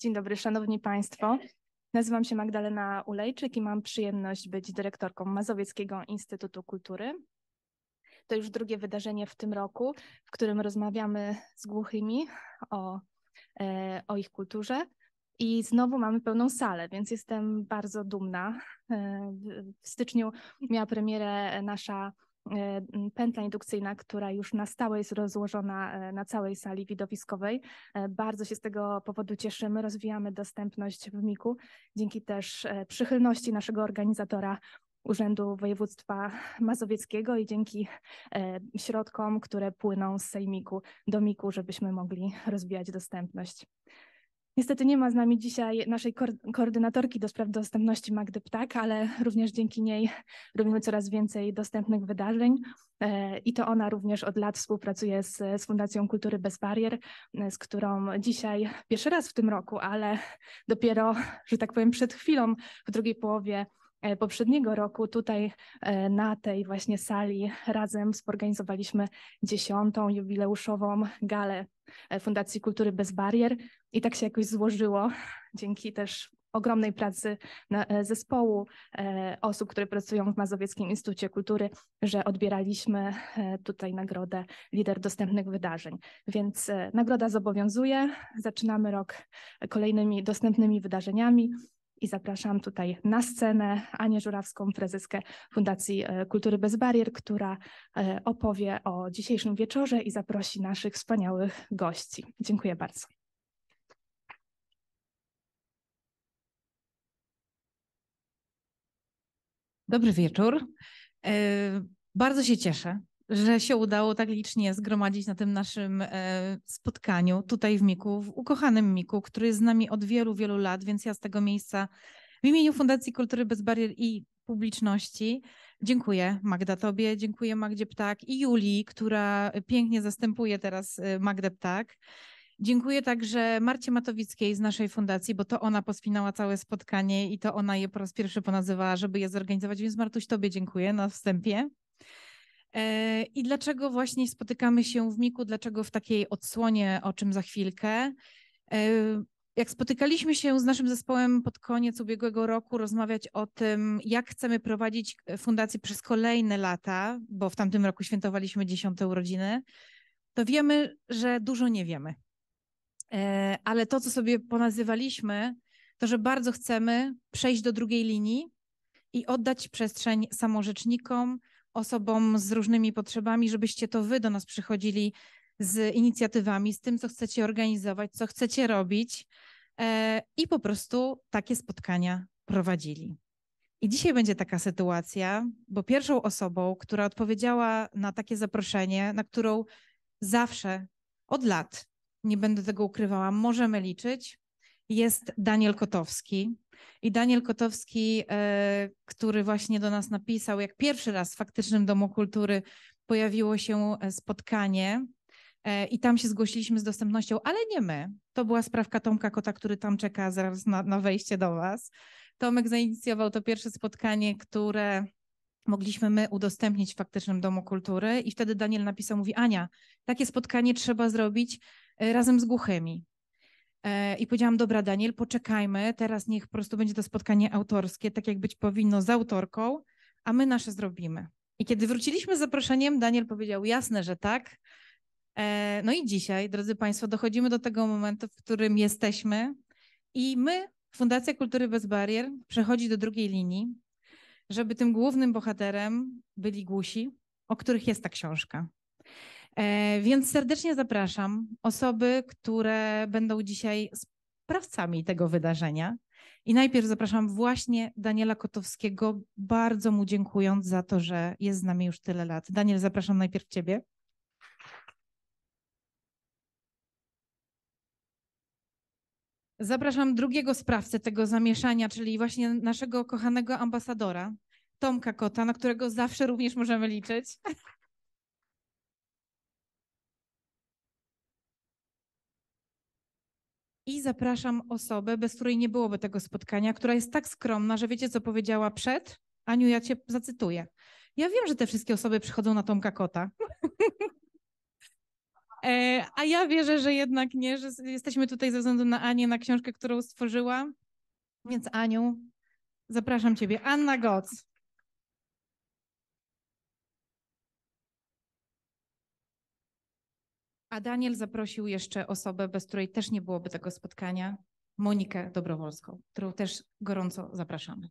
Dzień dobry, Szanowni Państwo. Nazywam się Magdalena Ulejczyk i mam przyjemność być dyrektorką Mazowieckiego Instytutu Kultury. To już drugie wydarzenie w tym roku, w którym rozmawiamy z głuchymi o, e, o ich kulturze. I znowu mamy pełną salę, więc jestem bardzo dumna. E, w styczniu miała premierę nasza E, pętla indukcyjna, która już na stałe jest rozłożona e, na całej sali widowiskowej. E, bardzo się z tego powodu cieszymy, rozwijamy dostępność w MIK-u, dzięki też przychylności naszego organizatora Urzędu Województwa Mazowieckiego i dzięki środkom, które płyną z Sejmiku do MIK-u, żebyśmy mogli rozwijać dostępność. Niestety nie ma z nami dzisiaj naszej koordynatorki do spraw dostępności Magdy Ptak, ale również dzięki niej robimy coraz więcej dostępnych wydarzeń e, i to ona również od lat współpracuje z, z Fundacją Kultury Bez Barier, e, z którą dzisiaj pierwszy raz w tym roku, ale dopiero, że tak powiem, przed chwilą, w drugiej połowie E, poprzedniego roku tutaj e, na tej właśnie sali razem zorganizowaliśmy dziesiątą jubileuszową galę e, Fundacji Kultury Bez Barier i tak się jakoś złożyło dzięki też ogromnej pracy zespołu osób, które pracują w Mazowieckim Instytucie Kultury, że odbieraliśmy tutaj nagrodę Lider Dostępnych Wydarzeń. Więc nagroda zobowiązuje. Zaczynamy rok kolejnymi dostępnymi wydarzeniami i zapraszam tutaj na scenę Anię Żurawską, prezeskę Fundacji e, Kultury Bez Barier, która e, opowie o dzisiejszym wieczorze i zaprosi naszych wspaniałych gości. Dziękuję bardzo. Dobry wieczór. E, bardzo się cieszę, że się udało tak licznie zgromadzić na tym naszym e, spotkaniu tutaj w Miku, w ukochanym Miku, który jest z nami od wielu, wielu lat, więc ja z tego miejsca w imieniu Fundacji Kultury Bez Barier i publiczności. Dziękuję Magda Tobie, dziękuję Magdzie Ptak i Julii, która pięknie zastępuje teraz e, Magdę Ptak. Dziękuję także Marcie Matowickiej z naszej fundacji, bo to ona pospinała całe spotkanie i to ona je po raz pierwszy ponazywała, żeby je zorganizować, więc Martuś Tobie dziękuję na wstępie. E, I dlaczego właśnie spotykamy się w Miku, dlaczego w takiej odsłonie, o czym za chwilkę. E, jak spotykaliśmy się z naszym zespołem pod koniec ubiegłego roku rozmawiać o tym, jak chcemy prowadzić e, fundację przez kolejne lata, bo w tamtym roku świętowaliśmy dziesiąte urodziny, to wiemy, że dużo nie wiemy. Ale to, co sobie ponazywaliśmy, to że bardzo chcemy przejść do drugiej linii i oddać przestrzeń samorzecznikom, osobom z różnymi potrzebami, żebyście to wy do nas przychodzili z inicjatywami, z tym, co chcecie organizować, co chcecie robić e, i po prostu takie spotkania prowadzili. I dzisiaj będzie taka sytuacja, bo pierwszą osobą, która odpowiedziała na takie zaproszenie, na którą zawsze od lat, nie będę tego ukrywała, możemy liczyć, jest Daniel Kotowski. I Daniel Kotowski, e, który właśnie do nas napisał, jak pierwszy raz w faktycznym Domu Kultury pojawiło się e, spotkanie e, i tam się zgłosiliśmy z dostępnością, ale nie my. To była sprawka Tomka Kota, który tam czeka zaraz na, na wejście do Was. Tomek zainicjował to pierwsze spotkanie, które mogliśmy my udostępnić w faktycznym Domu Kultury i wtedy Daniel napisał, mówi Ania, takie spotkanie trzeba zrobić razem z głuchymi. E, I powiedziałam, dobra, Daniel, poczekajmy, teraz niech po prostu będzie to spotkanie autorskie, tak jak być powinno z autorką, a my nasze zrobimy. I kiedy wróciliśmy z zaproszeniem, Daniel powiedział, jasne, że tak. E, no i dzisiaj, drodzy Państwo, dochodzimy do tego momentu, w którym jesteśmy i my, Fundacja Kultury Bez Barier, przechodzi do drugiej linii, żeby tym głównym bohaterem byli głusi, o których jest ta książka. E, więc serdecznie zapraszam osoby, które będą dzisiaj sprawcami tego wydarzenia. I najpierw zapraszam właśnie Daniela Kotowskiego, bardzo mu dziękując za to, że jest z nami już tyle lat. Daniel, zapraszam najpierw Ciebie. Zapraszam drugiego sprawcę tego zamieszania, czyli właśnie naszego kochanego ambasadora, Tomka Kota, na którego zawsze również możemy liczyć. zapraszam osobę, bez której nie byłoby tego spotkania, która jest tak skromna, że wiecie, co powiedziała przed? Aniu, ja cię zacytuję. Ja wiem, że te wszystkie osoby przychodzą na Tomka Kota. E, a ja wierzę, że jednak nie, że jesteśmy tutaj ze względu na Anię, na książkę, którą stworzyła. Więc Aniu, zapraszam Ciebie. Anna Goc. A Daniel zaprosił jeszcze osobę, bez której też nie byłoby tego spotkania, Monikę Dobrowolską, którą też gorąco zapraszamy.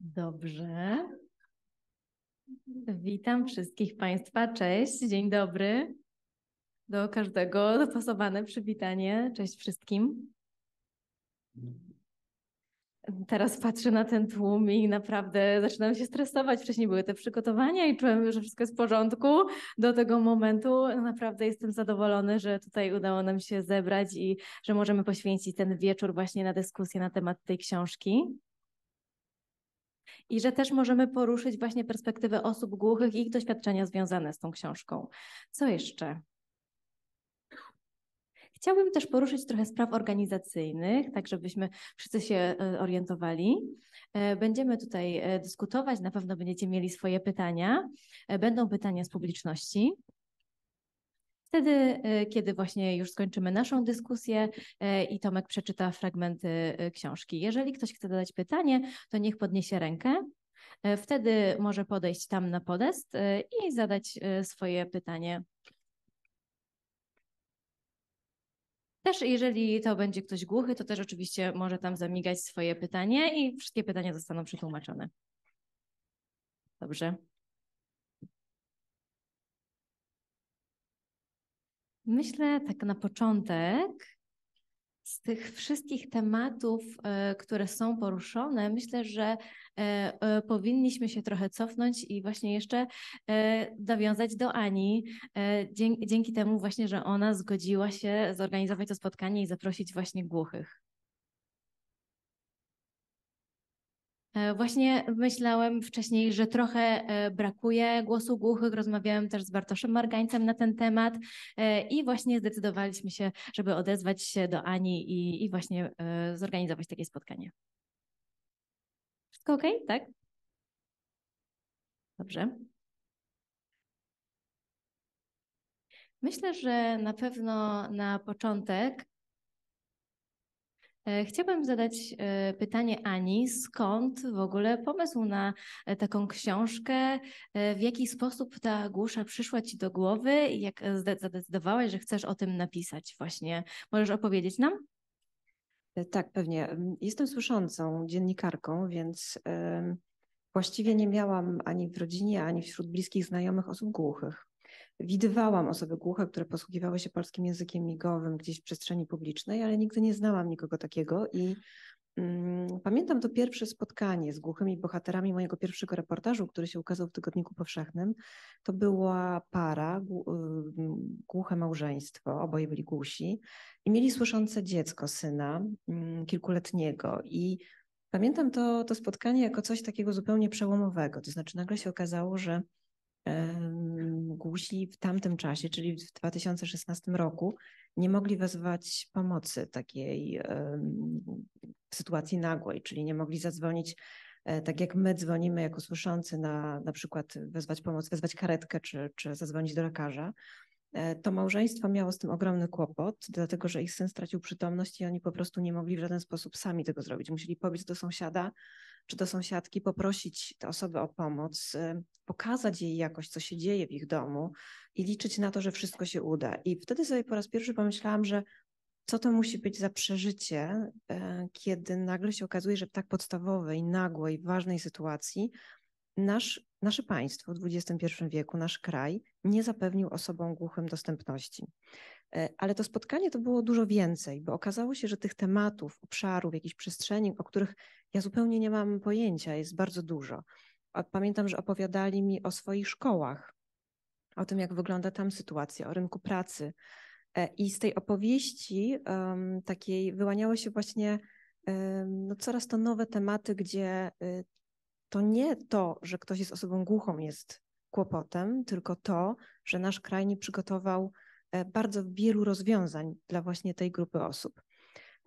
Dobrze. Witam wszystkich Państwa. Cześć, dzień dobry. Do każdego dopasowane przywitanie. Cześć wszystkim. Teraz patrzę na ten tłum i naprawdę zaczynam się stresować. Wcześniej były te przygotowania i czułem, że wszystko jest w porządku. Do tego momentu naprawdę jestem zadowolony, że tutaj udało nam się zebrać i że możemy poświęcić ten wieczór właśnie na dyskusję na temat tej książki. I że też możemy poruszyć właśnie perspektywę osób głuchych i ich doświadczenia związane z tą książką. Co jeszcze? Chciałabym też poruszyć trochę spraw organizacyjnych, tak żebyśmy wszyscy się e, orientowali. E, będziemy tutaj e, dyskutować, na pewno będziecie mieli swoje pytania. Będą pytania z publiczności. Wtedy, kiedy właśnie już skończymy naszą dyskusję i Tomek przeczyta fragmenty książki. Jeżeli ktoś chce zadać pytanie, to niech podniesie rękę. Wtedy może podejść tam na podest i zadać swoje pytanie Też jeżeli to będzie ktoś głuchy, to też oczywiście może tam zamigać swoje pytanie i wszystkie pytania zostaną przetłumaczone. Dobrze. Myślę tak na początek, z tych wszystkich tematów, e, które są poruszone, myślę, że e, e, powinniśmy się trochę cofnąć i właśnie jeszcze nawiązać do Ani. Dzięki temu właśnie, że ona zgodziła się zorganizować to spotkanie i zaprosić właśnie głuchych. E, właśnie myślałem wcześniej, że trochę e, brakuje głosu głuchych. Rozmawiałem też z Bartoszem Margańcem na ten temat e, i właśnie zdecydowaliśmy się, żeby odezwać się do Ani i, i właśnie zorganizować takie spotkanie. Wszystko ok? Tak? Dobrze. Myślę, że na pewno na początek E, chciałabym zadać e, pytanie Ani, skąd w ogóle pomysł na e, taką książkę? W jaki sposób ta głusza przyszła Ci do głowy i jak zadecydowałaś, że chcesz o tym napisać właśnie? Możesz opowiedzieć nam? Tak, pewnie. Jestem słyszącą dziennikarką, więc właściwie nie miałam ani w rodzinie, ani wśród bliskich znajomych osób głuchych widywałam osoby głuche, które posługiwały się polskim językiem migowym gdzieś w przestrzeni publicznej, ale nigdy nie znałam nikogo takiego i mm, Pamiętam to pierwsze spotkanie z głuchymi bohaterami mojego pierwszego reportażu, który się ukazał w Tygodniku Powszechnym. To była para, y, głuche małżeństwo, oboje byli głusi i mieli słyszące dziecko, syna mm, kilkuletniego. I pamiętam to, to spotkanie jako coś takiego zupełnie przełomowego. To znaczy nagle się okazało, że głusi w tamtym czasie, czyli w 2016 roku, nie mogli wezwać pomocy takiej sytuacji nagłej, czyli nie mogli zadzwonić e, tak jak my dzwonimy jako słyszący na, na przykład wezwać pomoc, wezwać karetkę czy, czy zadzwonić do lekarza. E, to małżeństwo miało z tym ogromny kłopot, dlatego że ich syn stracił przytomność i oni po prostu nie mogli w żaden sposób sami tego zrobić. Musieli pobiec do sąsiada, czy do sąsiadki, poprosić te osoby o pomoc, y, pokazać jej jakoś, co się dzieje w ich domu i liczyć na to, że wszystko się uda. I wtedy sobie po raz pierwszy pomyślałam, że co to musi być za przeżycie, y, kiedy nagle się okazuje, że w tak podstawowej, nagłej, ważnej sytuacji nasz, nasze państwo w XXI wieku, nasz kraj nie zapewnił osobom głuchym dostępności. E, ale to spotkanie to było dużo więcej, bo okazało się, że tych tematów, obszarów, jakichś przestrzeni, o których ja zupełnie nie mam pojęcia, jest bardzo dużo. Pamiętam, że opowiadali mi o swoich szkołach, o tym, jak wygląda tam sytuacja, o rynku pracy. E, I z tej opowieści um, takiej wyłaniały się właśnie um, no, coraz to nowe tematy, gdzie y, to nie to, że ktoś jest osobą głuchą, jest kłopotem, tylko to, że nasz kraj nie przygotował E, bardzo wielu rozwiązań dla właśnie tej grupy osób.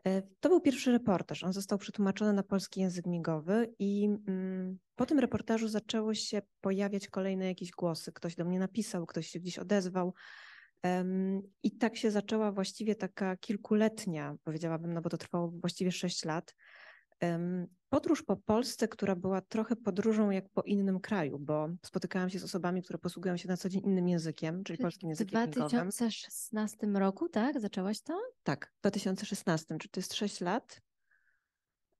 E, to był pierwszy reportaż. On został przetłumaczony na polski język migowy, i mm, po tym reportażu zaczęły się pojawiać kolejne jakieś głosy. Ktoś do mnie napisał, ktoś się gdzieś odezwał. I tak się zaczęła właściwie taka kilkuletnia, powiedziałabym, no bo to trwało właściwie sześć lat, podróż po Polsce, która była trochę podróżą jak po innym kraju, bo spotykałam się z osobami, które posługują się na co dzień innym językiem, czyli polskim językiem W 2016 językowym. roku, tak? Zaczęłaś to? Tak, w 2016, czyli to jest 6 lat.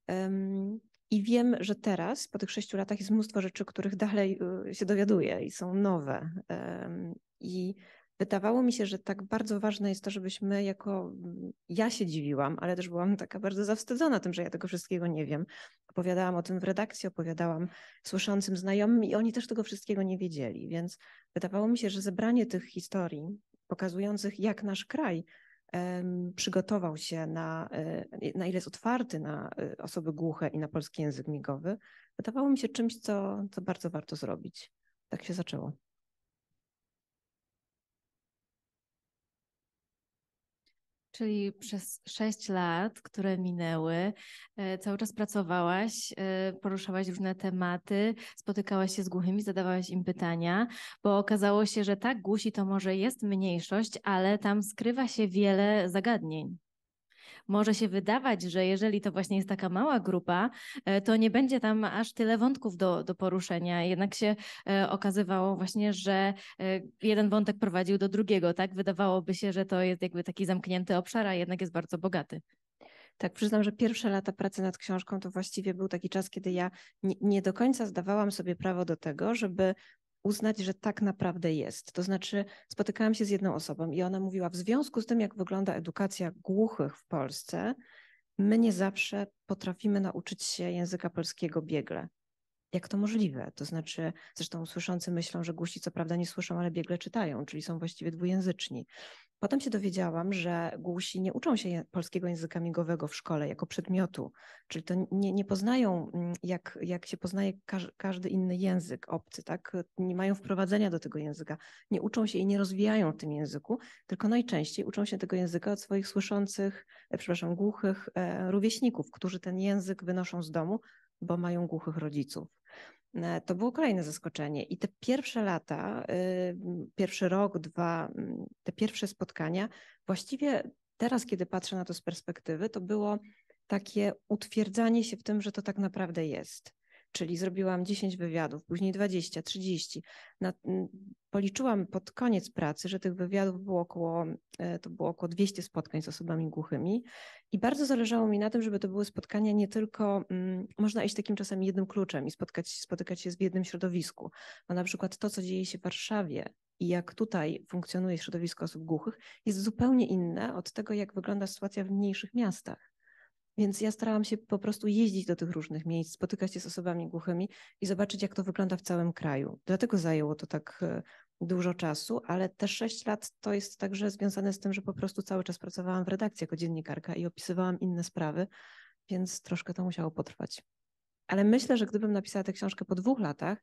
Um, I wiem, że teraz, po tych 6 latach, jest mnóstwo rzeczy, których dalej y, się dowiaduję i są nowe. Um, I wydawało mi się, że tak bardzo ważne jest to, żebyśmy jako mm, ja się dziwiłam, ale też byłam taka bardzo zawstydzona tym, że ja tego wszystkiego nie wiem. Opowiadałam o tym w redakcji, opowiadałam słyszącym znajomym i oni też tego wszystkiego nie wiedzieli, więc wydawało mi się, że zebranie tych historii pokazujących, jak nasz kraj przygotował się na, e, na ile jest otwarty na e, osoby głuche i na polski język migowy, wydawało mi się czymś, co, co bardzo warto zrobić. Tak się zaczęło. czyli przez sześć lat, które minęły, e, cały czas pracowałaś, e, poruszałaś różne tematy, spotykałaś się z głuchymi, zadawałaś im pytania, bo okazało się, że tak, głusi to może jest mniejszość, ale tam skrywa się wiele zagadnień może się wydawać, że jeżeli to właśnie jest taka mała grupa, e, to nie będzie tam aż tyle wątków do, do poruszenia. Jednak się e, okazywało właśnie, że e, jeden wątek prowadził do drugiego, tak? Wydawałoby się, że to jest jakby taki zamknięty obszar, a jednak jest bardzo bogaty. Tak, przyznam, że pierwsze lata pracy nad książką to właściwie był taki czas, kiedy ja nie, nie do końca zdawałam sobie prawo do tego, żeby uznać, że tak naprawdę jest. To znaczy, spotykałam się z jedną osobą i ona mówiła, w związku z tym, jak wygląda edukacja głuchych w Polsce, my nie zawsze potrafimy nauczyć się języka polskiego biegle jak to możliwe? To znaczy, zresztą słyszący myślą, że głusi co prawda nie słyszą, ale biegle czytają, czyli są właściwie dwujęzyczni. Potem się dowiedziałam, że głusi nie uczą się polskiego języka migowego w szkole jako przedmiotu, czyli to nie, nie poznają, mm, jak, jak się poznaje każ, każdy inny język obcy, tak? Nie mają wprowadzenia do tego języka, nie uczą się i nie rozwijają w tym języku, tylko najczęściej uczą się tego języka od swoich słyszących, e, przepraszam, głuchych e, rówieśników, którzy ten język wynoszą z domu, bo mają głuchych rodziców. E, to było kolejne zaskoczenie. I te pierwsze lata, y, pierwszy rok, dwa, mm, te pierwsze spotkania, właściwie teraz, kiedy patrzę na to z perspektywy, to było takie utwierdzanie się w tym, że to tak naprawdę jest czyli zrobiłam 10 wywiadów, później 20, 30. Na, policzyłam pod koniec pracy, że tych wywiadów było około, e, to było około 200 spotkań z osobami głuchymi i bardzo zależało mi na tym, żeby to były spotkania nie tylko, można iść takim czasem jednym kluczem i spotkać, spotykać się w jednym środowisku, bo na przykład to, co dzieje się w Warszawie i jak tutaj funkcjonuje środowisko osób głuchych, jest zupełnie inne od tego, jak wygląda sytuacja w mniejszych miastach. Więc ja starałam się po prostu jeździć do tych różnych miejsc, spotykać się z osobami głuchymi i zobaczyć, jak to wygląda w całym kraju. Dlatego zajęło to tak e, dużo czasu, ale te sześć lat to jest także związane z tym, że po prostu cały czas pracowałam w redakcji jako dziennikarka i opisywałam inne sprawy, więc troszkę to musiało potrwać. Ale myślę, że gdybym napisała tę książkę po dwóch latach,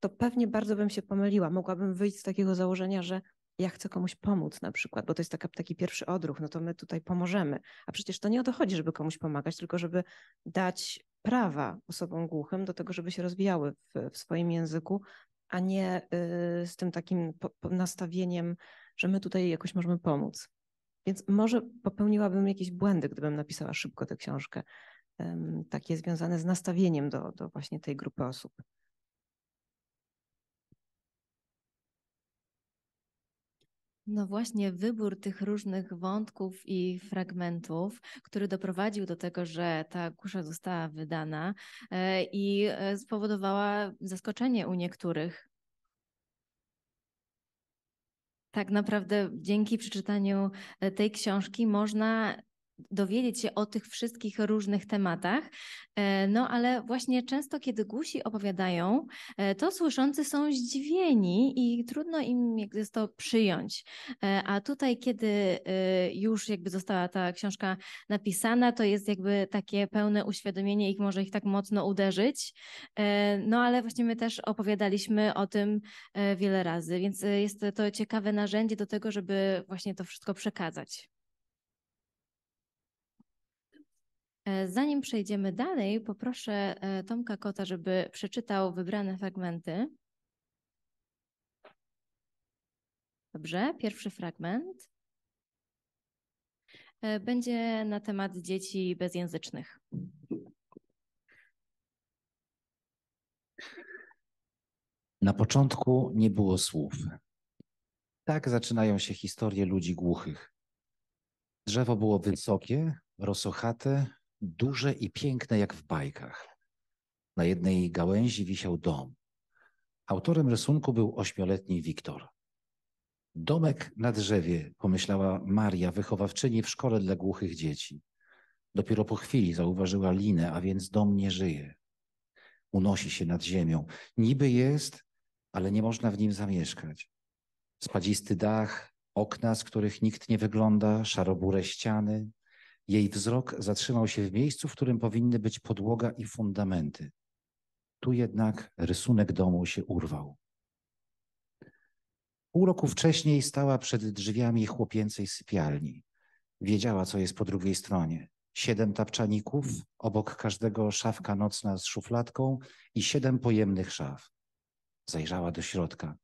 to pewnie bardzo bym się pomyliła. Mogłabym wyjść z takiego założenia, że ja chcę komuś pomóc na przykład, bo to jest taka, taki pierwszy odruch, no to my tutaj pomożemy. A przecież to nie o to chodzi, żeby komuś pomagać, tylko żeby dać prawa osobom głuchym do tego, żeby się rozwijały w, w swoim języku, a nie y, z tym takim po, po nastawieniem, że my tutaj jakoś możemy pomóc. Więc może popełniłabym jakieś błędy, gdybym napisała szybko tę książkę, y, takie związane z nastawieniem do, do właśnie tej grupy osób. No właśnie, wybór tych różnych wątków i fragmentów, który doprowadził do tego, że ta kusza została wydana e, i e, spowodowała zaskoczenie u niektórych. Tak naprawdę dzięki przeczytaniu e, tej książki można dowiedzieć się o tych wszystkich różnych tematach. E, no ale właśnie często, kiedy gusi opowiadają, e, to słyszący są zdziwieni i trudno im jest to przyjąć. E, a tutaj, kiedy już jakby została ta książka napisana, to jest jakby takie pełne uświadomienie ich może ich tak mocno uderzyć. No ale właśnie my też opowiadaliśmy o tym wiele razy, więc jest to ciekawe narzędzie do tego, żeby właśnie to wszystko przekazać. E, zanim przejdziemy dalej, poproszę e, Tomka Kota, żeby przeczytał wybrane fragmenty. Dobrze, pierwszy fragment e, będzie na temat dzieci bezjęzycznych. Na początku nie było słów. Tak zaczynają się historie ludzi głuchych. Drzewo było wysokie, rosochate, duże i piękne jak w bajkach. Na jednej gałęzi wisiał dom. Autorem rysunku był ośmioletni Wiktor. Domek na drzewie, pomyślała Maria, wychowawczyni w szkole dla głuchych dzieci. Dopiero po chwili zauważyła linę, a więc dom nie żyje. Unosi się nad ziemią. Niby jest, ale nie można w nim zamieszkać. Spadzisty dach, okna, z których nikt nie wygląda, szarobure ściany, jej wzrok zatrzymał się w miejscu, w którym powinny być podłoga i fundamenty. Tu jednak rysunek domu się urwał. Pół roku wcześniej stała przed drzwiami chłopięcej sypialni. Wiedziała, co jest po drugiej stronie. Siedem tapczaników, obok każdego szafka nocna z szufladką i siedem pojemnych szaf. Zajrzała do środka.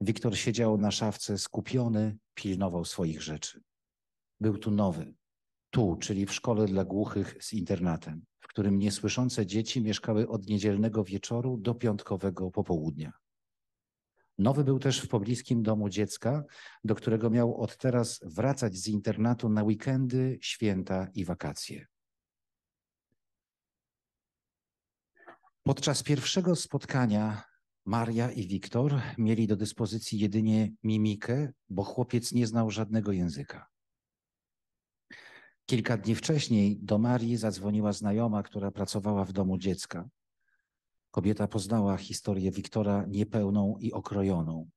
Wiktor siedział na szafce skupiony, pilnował swoich rzeczy. Był tu nowy, tu, czyli w szkole dla głuchych z internatem, w którym niesłyszące dzieci mieszkały od niedzielnego wieczoru do piątkowego popołudnia. Nowy był też w pobliskim domu dziecka, do którego miał od teraz wracać z internatu na weekendy, święta i wakacje. Podczas pierwszego spotkania Maria i Wiktor mieli do dyspozycji jedynie mimikę, bo chłopiec nie znał żadnego języka. Kilka dni wcześniej do Marii zadzwoniła znajoma, która pracowała w domu dziecka. Kobieta poznała historię Wiktora niepełną i okrojoną.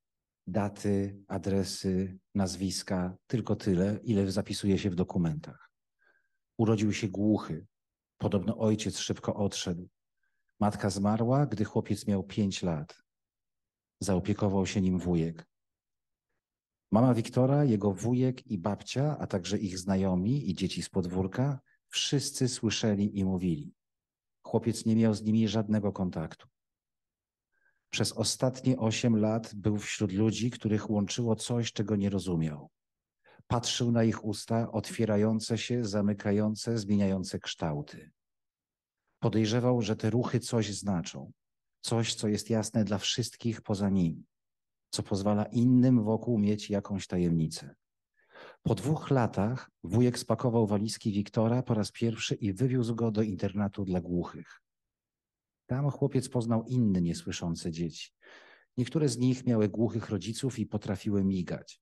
Daty, adresy, nazwiska, tylko tyle, ile zapisuje się w dokumentach. Urodził się głuchy. Podobno ojciec szybko odszedł. Matka zmarła, gdy chłopiec miał pięć lat. Zaopiekował się nim wujek. Mama Wiktora, jego wujek i babcia, a także ich znajomi i dzieci z podwórka, wszyscy słyszeli i mówili. Chłopiec nie miał z nimi żadnego kontaktu. Przez ostatnie osiem lat był wśród ludzi, których łączyło coś, czego nie rozumiał. Patrzył na ich usta, otwierające się, zamykające, zmieniające kształty. Podejrzewał, że te ruchy coś znaczą, coś, co jest jasne dla wszystkich poza nim co pozwala innym wokół mieć jakąś tajemnicę. Po dwóch latach wujek spakował walizki Wiktora po raz pierwszy i wywiózł go do internatu dla głuchych. Tam chłopiec poznał inne niesłyszące dzieci. Niektóre z nich miały głuchych rodziców i potrafiły migać.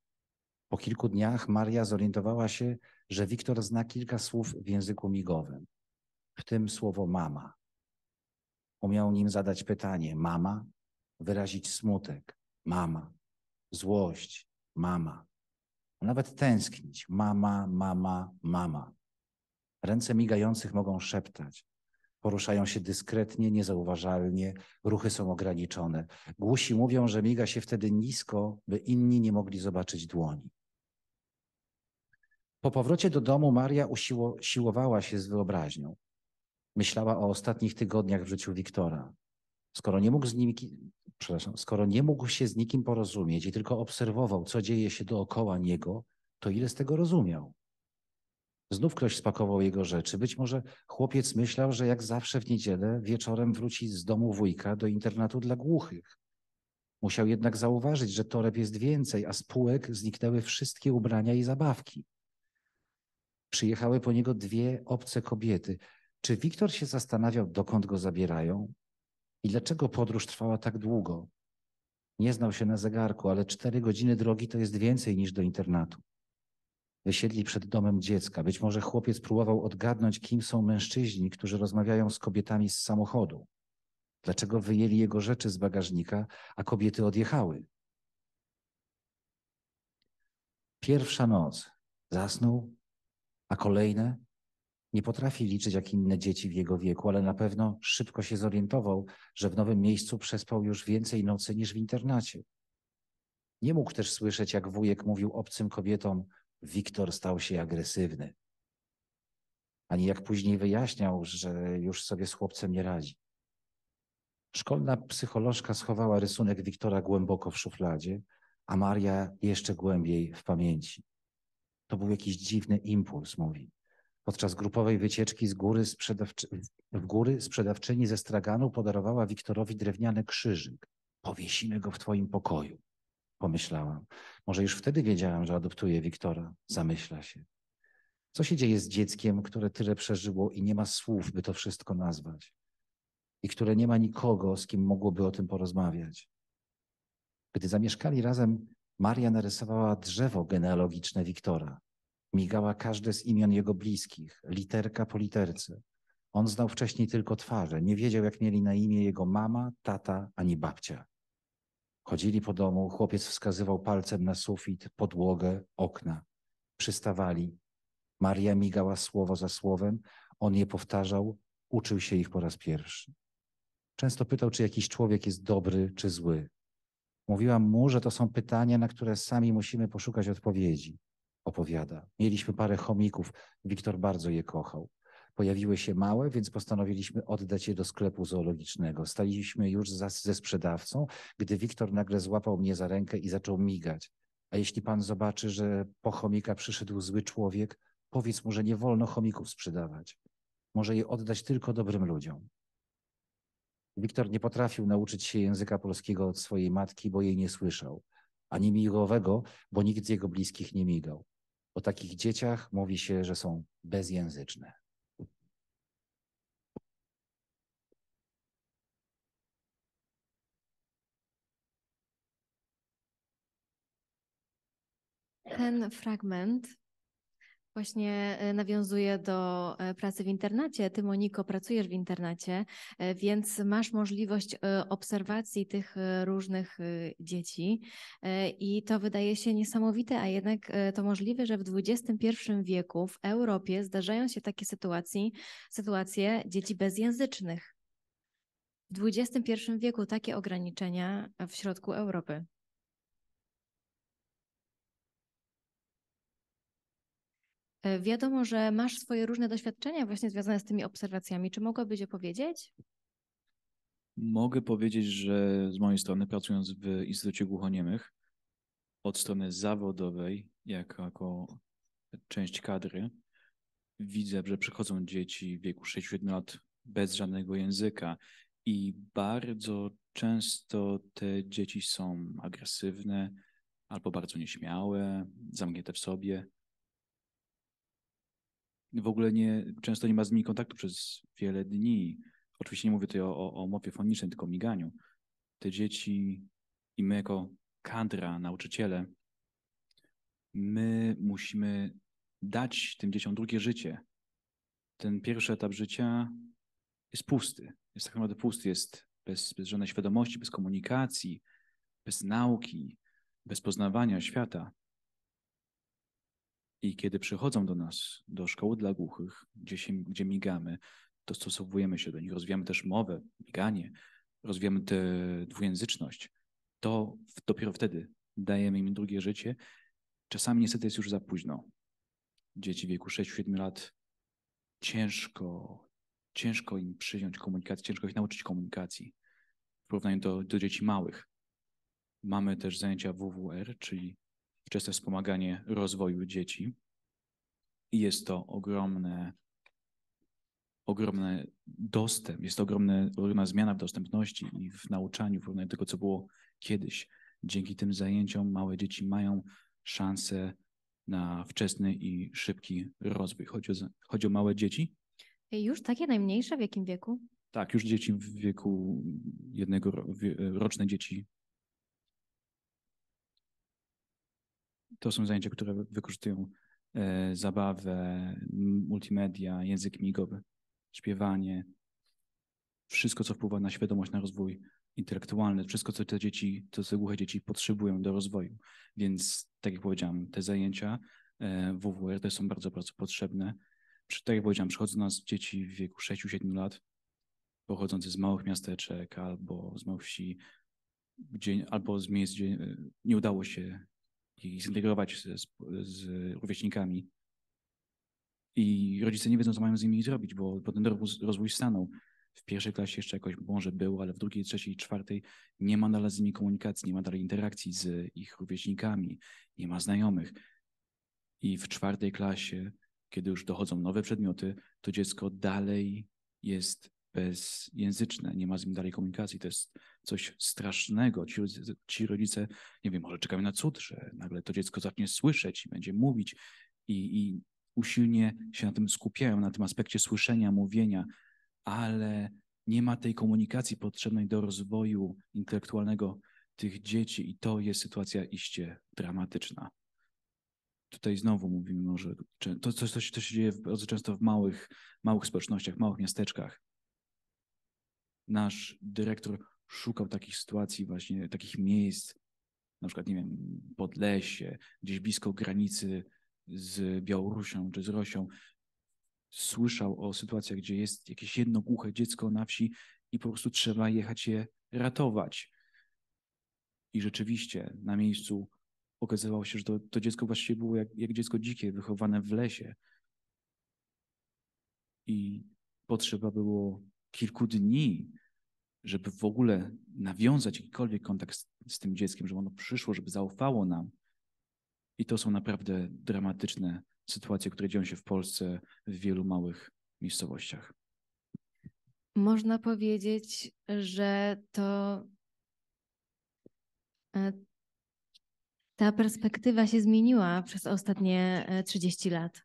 Po kilku dniach Maria zorientowała się, że Wiktor zna kilka słów w języku migowym, w tym słowo mama. Umiał nim zadać pytanie mama, wyrazić smutek, mama, złość, mama, nawet tęsknić, mama, mama, mama. Ręce migających mogą szeptać, poruszają się dyskretnie, niezauważalnie, ruchy są ograniczone. Głusi mówią, że miga się wtedy nisko, by inni nie mogli zobaczyć dłoni. Po powrocie do domu Maria usiłowała się z wyobraźnią. Myślała o ostatnich tygodniach w życiu Wiktora. Skoro nie mógł z nimi przepraszam, skoro nie mógł się z nikim porozumieć i tylko obserwował, co dzieje się dookoła niego, to ile z tego rozumiał? Znów ktoś spakował jego rzeczy. Być może chłopiec myślał, że jak zawsze w niedzielę wieczorem wróci z domu wujka do internatu dla głuchych. Musiał jednak zauważyć, że toreb jest więcej, a z półek zniknęły wszystkie ubrania i zabawki. Przyjechały po niego dwie obce kobiety. Czy Wiktor się zastanawiał, dokąd go zabierają? I dlaczego podróż trwała tak długo? Nie znał się na zegarku, ale cztery godziny drogi to jest więcej niż do internatu. Wysiedli przed domem dziecka. Być może chłopiec próbował odgadnąć, kim są mężczyźni, którzy rozmawiają z kobietami z samochodu. Dlaczego wyjęli jego rzeczy z bagażnika, a kobiety odjechały? Pierwsza noc. Zasnął, a kolejne nie potrafi liczyć jak inne dzieci w jego wieku, ale na pewno szybko się zorientował, że w nowym miejscu przespał już więcej nocy niż w internacie. Nie mógł też słyszeć, jak wujek mówił obcym kobietom: Wiktor stał się agresywny. Ani jak później wyjaśniał, że już sobie z chłopcem nie radzi. Szkolna psycholożka schowała rysunek Wiktora głęboko w szufladzie, a Maria jeszcze głębiej w pamięci. To był jakiś dziwny impuls, mówi. Podczas grupowej wycieczki z góry sprzedawczy... w góry sprzedawczyni ze straganu podarowała Wiktorowi drewniany krzyżyk. Powiesimy go w twoim pokoju, pomyślałam. Może już wtedy wiedziałam, że adoptuję Wiktora, zamyśla się. Co się dzieje z dzieckiem, które tyle przeżyło i nie ma słów, by to wszystko nazwać? I które nie ma nikogo, z kim mogłoby o tym porozmawiać? Gdy zamieszkali razem, Maria narysowała drzewo genealogiczne Wiktora. Migała każde z imion jego bliskich, literka po literce. On znał wcześniej tylko twarze, nie wiedział, jak mieli na imię jego mama, tata ani babcia. Chodzili po domu, chłopiec wskazywał palcem na sufit, podłogę, okna. Przystawali. Maria migała słowo za słowem, on je powtarzał, uczył się ich po raz pierwszy. Często pytał, czy jakiś człowiek jest dobry czy zły. Mówiłam mu, że to są pytania, na które sami musimy poszukać odpowiedzi opowiada. Mieliśmy parę chomików, Wiktor bardzo je kochał. Pojawiły się małe, więc postanowiliśmy oddać je do sklepu zoologicznego. Staliśmy już za, ze sprzedawcą, gdy Wiktor nagle złapał mnie za rękę i zaczął migać. A jeśli pan zobaczy, że po chomika przyszedł zły człowiek, powiedz mu, że nie wolno chomików sprzedawać. Może je oddać tylko dobrym ludziom. Wiktor nie potrafił nauczyć się języka polskiego od swojej matki, bo jej nie słyszał, ani migowego, bo nikt z jego bliskich nie migał. O takich dzieciach mówi się, że są bezjęzyczne. Ten fragment Właśnie e, nawiązuję do e, pracy w internacie. Ty, Moniko, pracujesz w internacie, e, więc masz możliwość obserwacji tych różnych dzieci i to wydaje się niesamowite, a jednak to możliwe, że w XXI wieku w Europie zdarzają się takie sytuacje, sytuacje dzieci bezjęzycznych. W XXI wieku takie ograniczenia w środku Europy. E, wiadomo, że masz swoje różne doświadczenia właśnie związane z tymi obserwacjami. Czy mogłabyś opowiedzieć? Mogę powiedzieć, że z mojej strony, pracując w Instytucie Głuchoniemych, od strony zawodowej, jako, jako część kadry, widzę, że przychodzą dzieci w wieku 6-7 lat bez żadnego języka i bardzo często te dzieci są agresywne albo bardzo nieśmiałe, zamknięte w sobie w ogóle nie, często nie ma z nimi kontaktu przez wiele dni. Oczywiście nie mówię tutaj o, o, o mowie fonicznej, tylko o miganiu. Te dzieci i my jako kadra, nauczyciele, my musimy dać tym dzieciom drugie życie. Ten pierwszy etap życia jest pusty. Jest tak naprawdę pusty, jest bez, bez żadnej świadomości, bez komunikacji, bez nauki, bez poznawania świata. I kiedy przychodzą do nas, do szkoły dla głuchych, gdzie, się, gdzie migamy, dostosowujemy się do nich, rozwijamy też mowę, miganie, rozwijamy tę dwujęzyczność, to dopiero wtedy dajemy im drugie życie. Czasami niestety jest już za późno. Dzieci w wieku 6-7 lat ciężko, ciężko im przyjąć komunikację, ciężko ich nauczyć komunikacji w porównaniu do, do dzieci małych. Mamy też zajęcia WWR, czyli przez to wspomaganie rozwoju dzieci. I jest to ogromne, ogromny dostęp, jest to ogromne, ogromna zmiana w dostępności i w nauczaniu w porównaniu do tego, co było kiedyś. Dzięki tym zajęciom małe dzieci mają szansę na wczesny i szybki rozwój. Chodzi o, chodzi o małe dzieci? Już takie najmniejsze w jakim wieku? Tak, już dzieci w wieku jednego, e, roczne dzieci To są zajęcia, które wykorzystują e, zabawę, multimedia, język migowy, śpiewanie, wszystko, co wpływa na świadomość, na rozwój intelektualny, wszystko, co te dzieci, to te głuche dzieci potrzebują do rozwoju. Więc, tak jak powiedziałem, te zajęcia e, WWR też są bardzo, bardzo potrzebne. Tak jak powiedziałem, przychodzą do nas dzieci w wieku 6-7 lat, pochodzące z małych miasteczek albo z małych wsi, gdzie, albo z miejsc, gdzie e, nie udało się i zintegrować z, z rówieśnikami. I rodzice nie wiedzą, co mają z nimi zrobić, bo, bo ten rozwój stanął. W pierwszej klasie jeszcze jakoś może był, ale w drugiej, trzeciej, czwartej nie ma na z nimi komunikacji, nie ma dalej interakcji z ich rówieśnikami, nie ma znajomych. I w czwartej klasie, kiedy już dochodzą nowe przedmioty, to dziecko dalej jest bezjęzyczne, nie ma z nim dalej komunikacji. To jest coś strasznego. Ci rodzice, ci rodzice nie wiem, może czekają na cud, że nagle to dziecko zacznie słyszeć i będzie mówić i, i usilnie się na tym skupiają, na tym aspekcie słyszenia, mówienia, ale nie ma tej komunikacji potrzebnej do rozwoju intelektualnego tych dzieci i to jest sytuacja iście dramatyczna. Tutaj znowu mówimy może, to coś, co się dzieje bardzo często w małych, małych społecznościach, małych miasteczkach, nasz dyrektor szukał takich sytuacji, właśnie takich miejsc, na przykład, nie wiem, pod lesie, gdzieś blisko granicy z Białorusią czy z Rosją, słyszał o sytuacjach, gdzie jest jakieś jedno głuche dziecko na wsi i po prostu trzeba jechać je ratować. I rzeczywiście na miejscu okazywało się, że to, to dziecko właściwie było jak, jak dziecko dzikie, wychowane w lesie. I potrzeba było kilku dni, żeby w ogóle nawiązać jakikolwiek kontakt z, z tym dzieckiem, żeby ono przyszło, żeby zaufało nam. I to są naprawdę dramatyczne sytuacje, które dzieją się w Polsce w wielu małych miejscowościach. Można powiedzieć, że to e, ta perspektywa się zmieniła przez ostatnie 30 e, lat.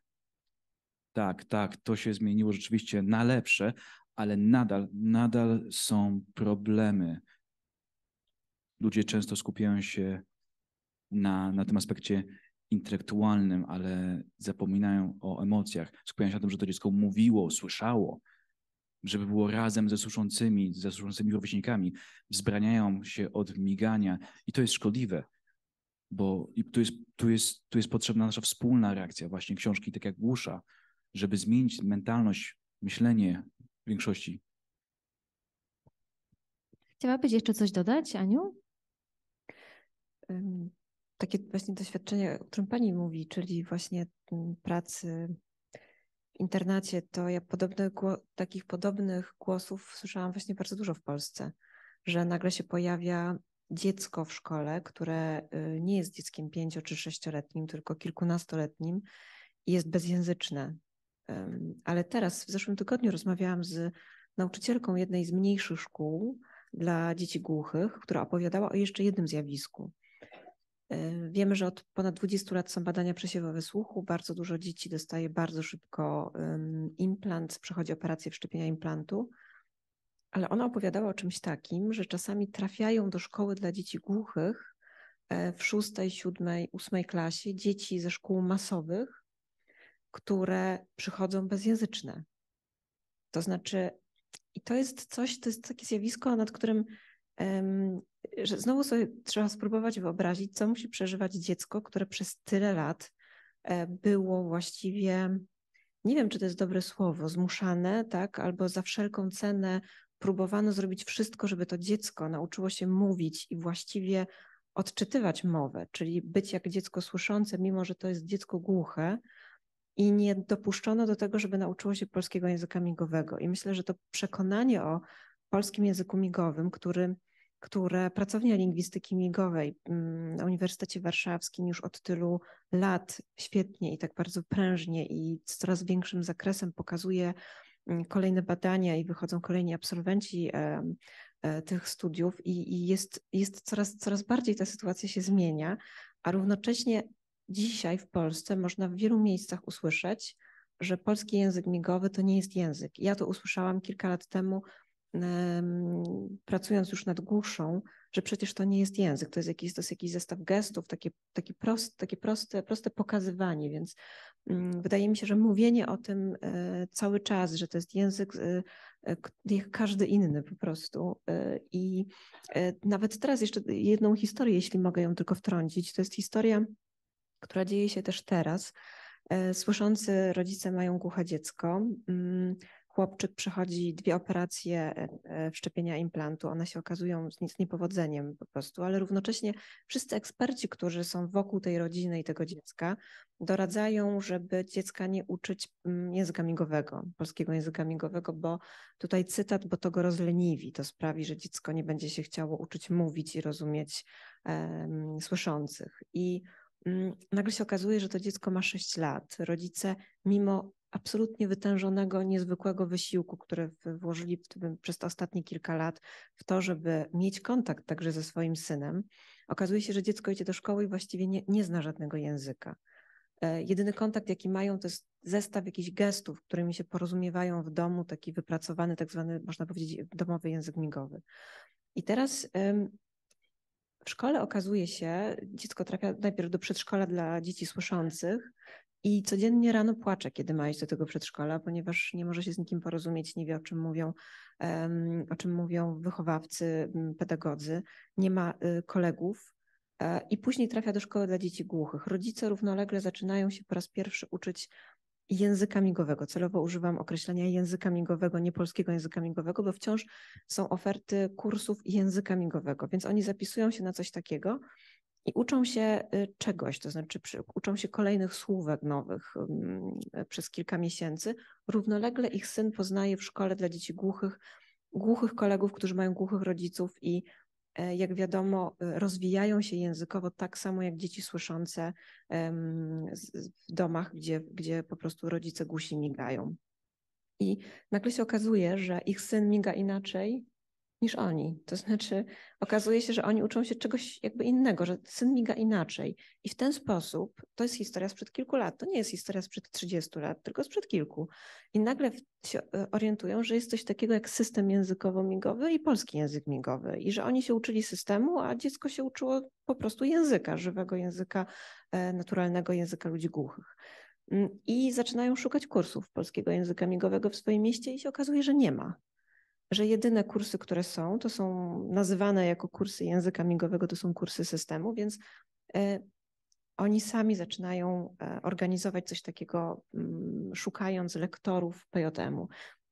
Tak, tak, to się zmieniło rzeczywiście na lepsze, ale nadal, nadal są problemy. Ludzie często skupiają się na, na tym aspekcie intelektualnym, ale zapominają o emocjach. Skupiają się na tym, że to dziecko mówiło, słyszało, żeby było razem ze słyszącymi, ze suszącymi rówieśnikami. Wzbraniają się od migania i to jest szkodliwe, bo tu jest, tu, jest, tu jest potrzebna nasza wspólna reakcja, właśnie książki, tak jak głusza, żeby zmienić mentalność, myślenie większości. Chciałabyś jeszcze coś dodać, Aniu? Takie właśnie doświadczenie, o którym Pani mówi, czyli właśnie mm, pracy w internacie, to ja podobnych, takich podobnych głosów słyszałam właśnie bardzo dużo w Polsce, że nagle się pojawia dziecko w szkole, które y, nie jest dzieckiem pięcio czy sześcioletnim, tylko kilkunastoletnim i jest bezjęzyczne, ale teraz, w zeszłym tygodniu, rozmawiałam z nauczycielką jednej z mniejszych szkół dla dzieci głuchych, która opowiadała o jeszcze jednym zjawisku. Wiemy, że od ponad 20 lat są badania przesiewowe słuchu. Bardzo dużo dzieci dostaje bardzo szybko implant, przechodzi operację wszczepienia implantu. Ale ona opowiadała o czymś takim, że czasami trafiają do szkoły dla dzieci głuchych e, w szóstej, siódmej, ósmej klasie dzieci ze szkół masowych, które przychodzą bezjęzyczne. To znaczy, i to jest coś, to jest takie zjawisko, nad którym um, że znowu sobie trzeba spróbować wyobrazić, co musi przeżywać dziecko, które przez tyle lat e, było właściwie, nie wiem, czy to jest dobre słowo, zmuszane, tak, albo za wszelką cenę próbowano zrobić wszystko, żeby to dziecko nauczyło się mówić i właściwie odczytywać mowę, czyli być jak dziecko słyszące, mimo że to jest dziecko głuche, i nie dopuszczono do tego, żeby nauczyło się polskiego języka migowego. I myślę, że to przekonanie o polskim języku migowym, który, które pracownia lingwistyki migowej mm, na Uniwersytecie Warszawskim już od tylu lat świetnie i tak bardzo prężnie i z coraz większym zakresem pokazuje mm, kolejne badania i wychodzą kolejni absolwenci e, tych studiów i, i jest, jest coraz, coraz bardziej ta sytuacja się zmienia, a równocześnie Dzisiaj w Polsce można w wielu miejscach usłyszeć, że polski język migowy to nie jest język. Ja to usłyszałam kilka lat temu, pracując już nad głuszą, że przecież to nie jest język, to jest jakiś, to jest jakiś zestaw gestów, takie, takie, prost, takie proste, proste pokazywanie, więc mm, wydaje mi się, że mówienie o tym e, cały czas, że to jest język e, e, jak każdy inny po prostu i nawet teraz jeszcze jedną historię, jeśli mogę ją tylko wtrącić, to jest historia która dzieje się też teraz. E, słyszący rodzice mają głuche dziecko. Mm, chłopczyk przechodzi dwie operacje e, e, wszczepienia implantu. One się okazują z nic niepowodzeniem po prostu, ale równocześnie wszyscy eksperci, którzy są wokół tej rodziny i tego dziecka, doradzają, żeby dziecka nie uczyć mm, języka migowego, polskiego języka migowego, bo tutaj cytat, bo to go rozleniwi. To sprawi, że dziecko nie będzie się chciało uczyć mówić i rozumieć um, słyszących. I Mm, nagle się okazuje, że to dziecko ma 6 lat. Rodzice, mimo absolutnie wytężonego, niezwykłego wysiłku, który włożyli przez te ostatnie kilka lat w to, żeby mieć kontakt także ze swoim synem, okazuje się, że dziecko idzie do szkoły i właściwie nie, nie zna żadnego języka. E, jedyny kontakt, jaki mają, to jest zestaw jakichś gestów, którymi się porozumiewają w domu, taki wypracowany, tak zwany, można powiedzieć, domowy język migowy. I teraz w szkole okazuje się, dziecko trafia najpierw do przedszkola dla dzieci słyszących i codziennie rano płacze, kiedy ma iść do tego przedszkola, ponieważ nie może się z nikim porozumieć, nie wie o czym mówią, o czym mówią wychowawcy, pedagodzy, nie ma y, kolegów. E, I później trafia do szkoły dla dzieci głuchych. Rodzice równolegle zaczynają się po raz pierwszy uczyć języka migowego. Celowo używam określenia języka migowego, nie polskiego języka migowego, bo wciąż są oferty kursów języka migowego, więc oni zapisują się na coś takiego i uczą się y, czegoś, to znaczy przy, uczą się kolejnych słówek nowych um, przez kilka miesięcy. Równolegle ich syn poznaje w szkole dla dzieci głuchych, głuchych kolegów, którzy mają głuchych rodziców i E, jak wiadomo, e, rozwijają się językowo tak samo jak dzieci słyszące w domach, gdzie, gdzie po prostu rodzice głusi migają. I nagle się okazuje, że ich syn miga inaczej niż oni. To znaczy, okazuje się, że oni uczą się czegoś jakby innego, że syn miga inaczej. I w ten sposób to jest historia sprzed kilku lat. To nie jest historia sprzed 30 lat, tylko sprzed kilku. I nagle się e, orientują, że jest coś takiego jak system językowo-migowy i polski język migowy. I że oni się uczyli systemu, a dziecko się uczyło po prostu języka, żywego języka, e, naturalnego języka ludzi głuchych mm, i zaczynają szukać kursów polskiego języka migowego w swoim mieście i się okazuje, że nie ma że jedyne kursy, które są, to są nazywane jako kursy języka migowego, to są kursy systemu, więc e, oni sami zaczynają e, organizować coś takiego, mm, szukając lektorów PJM-u.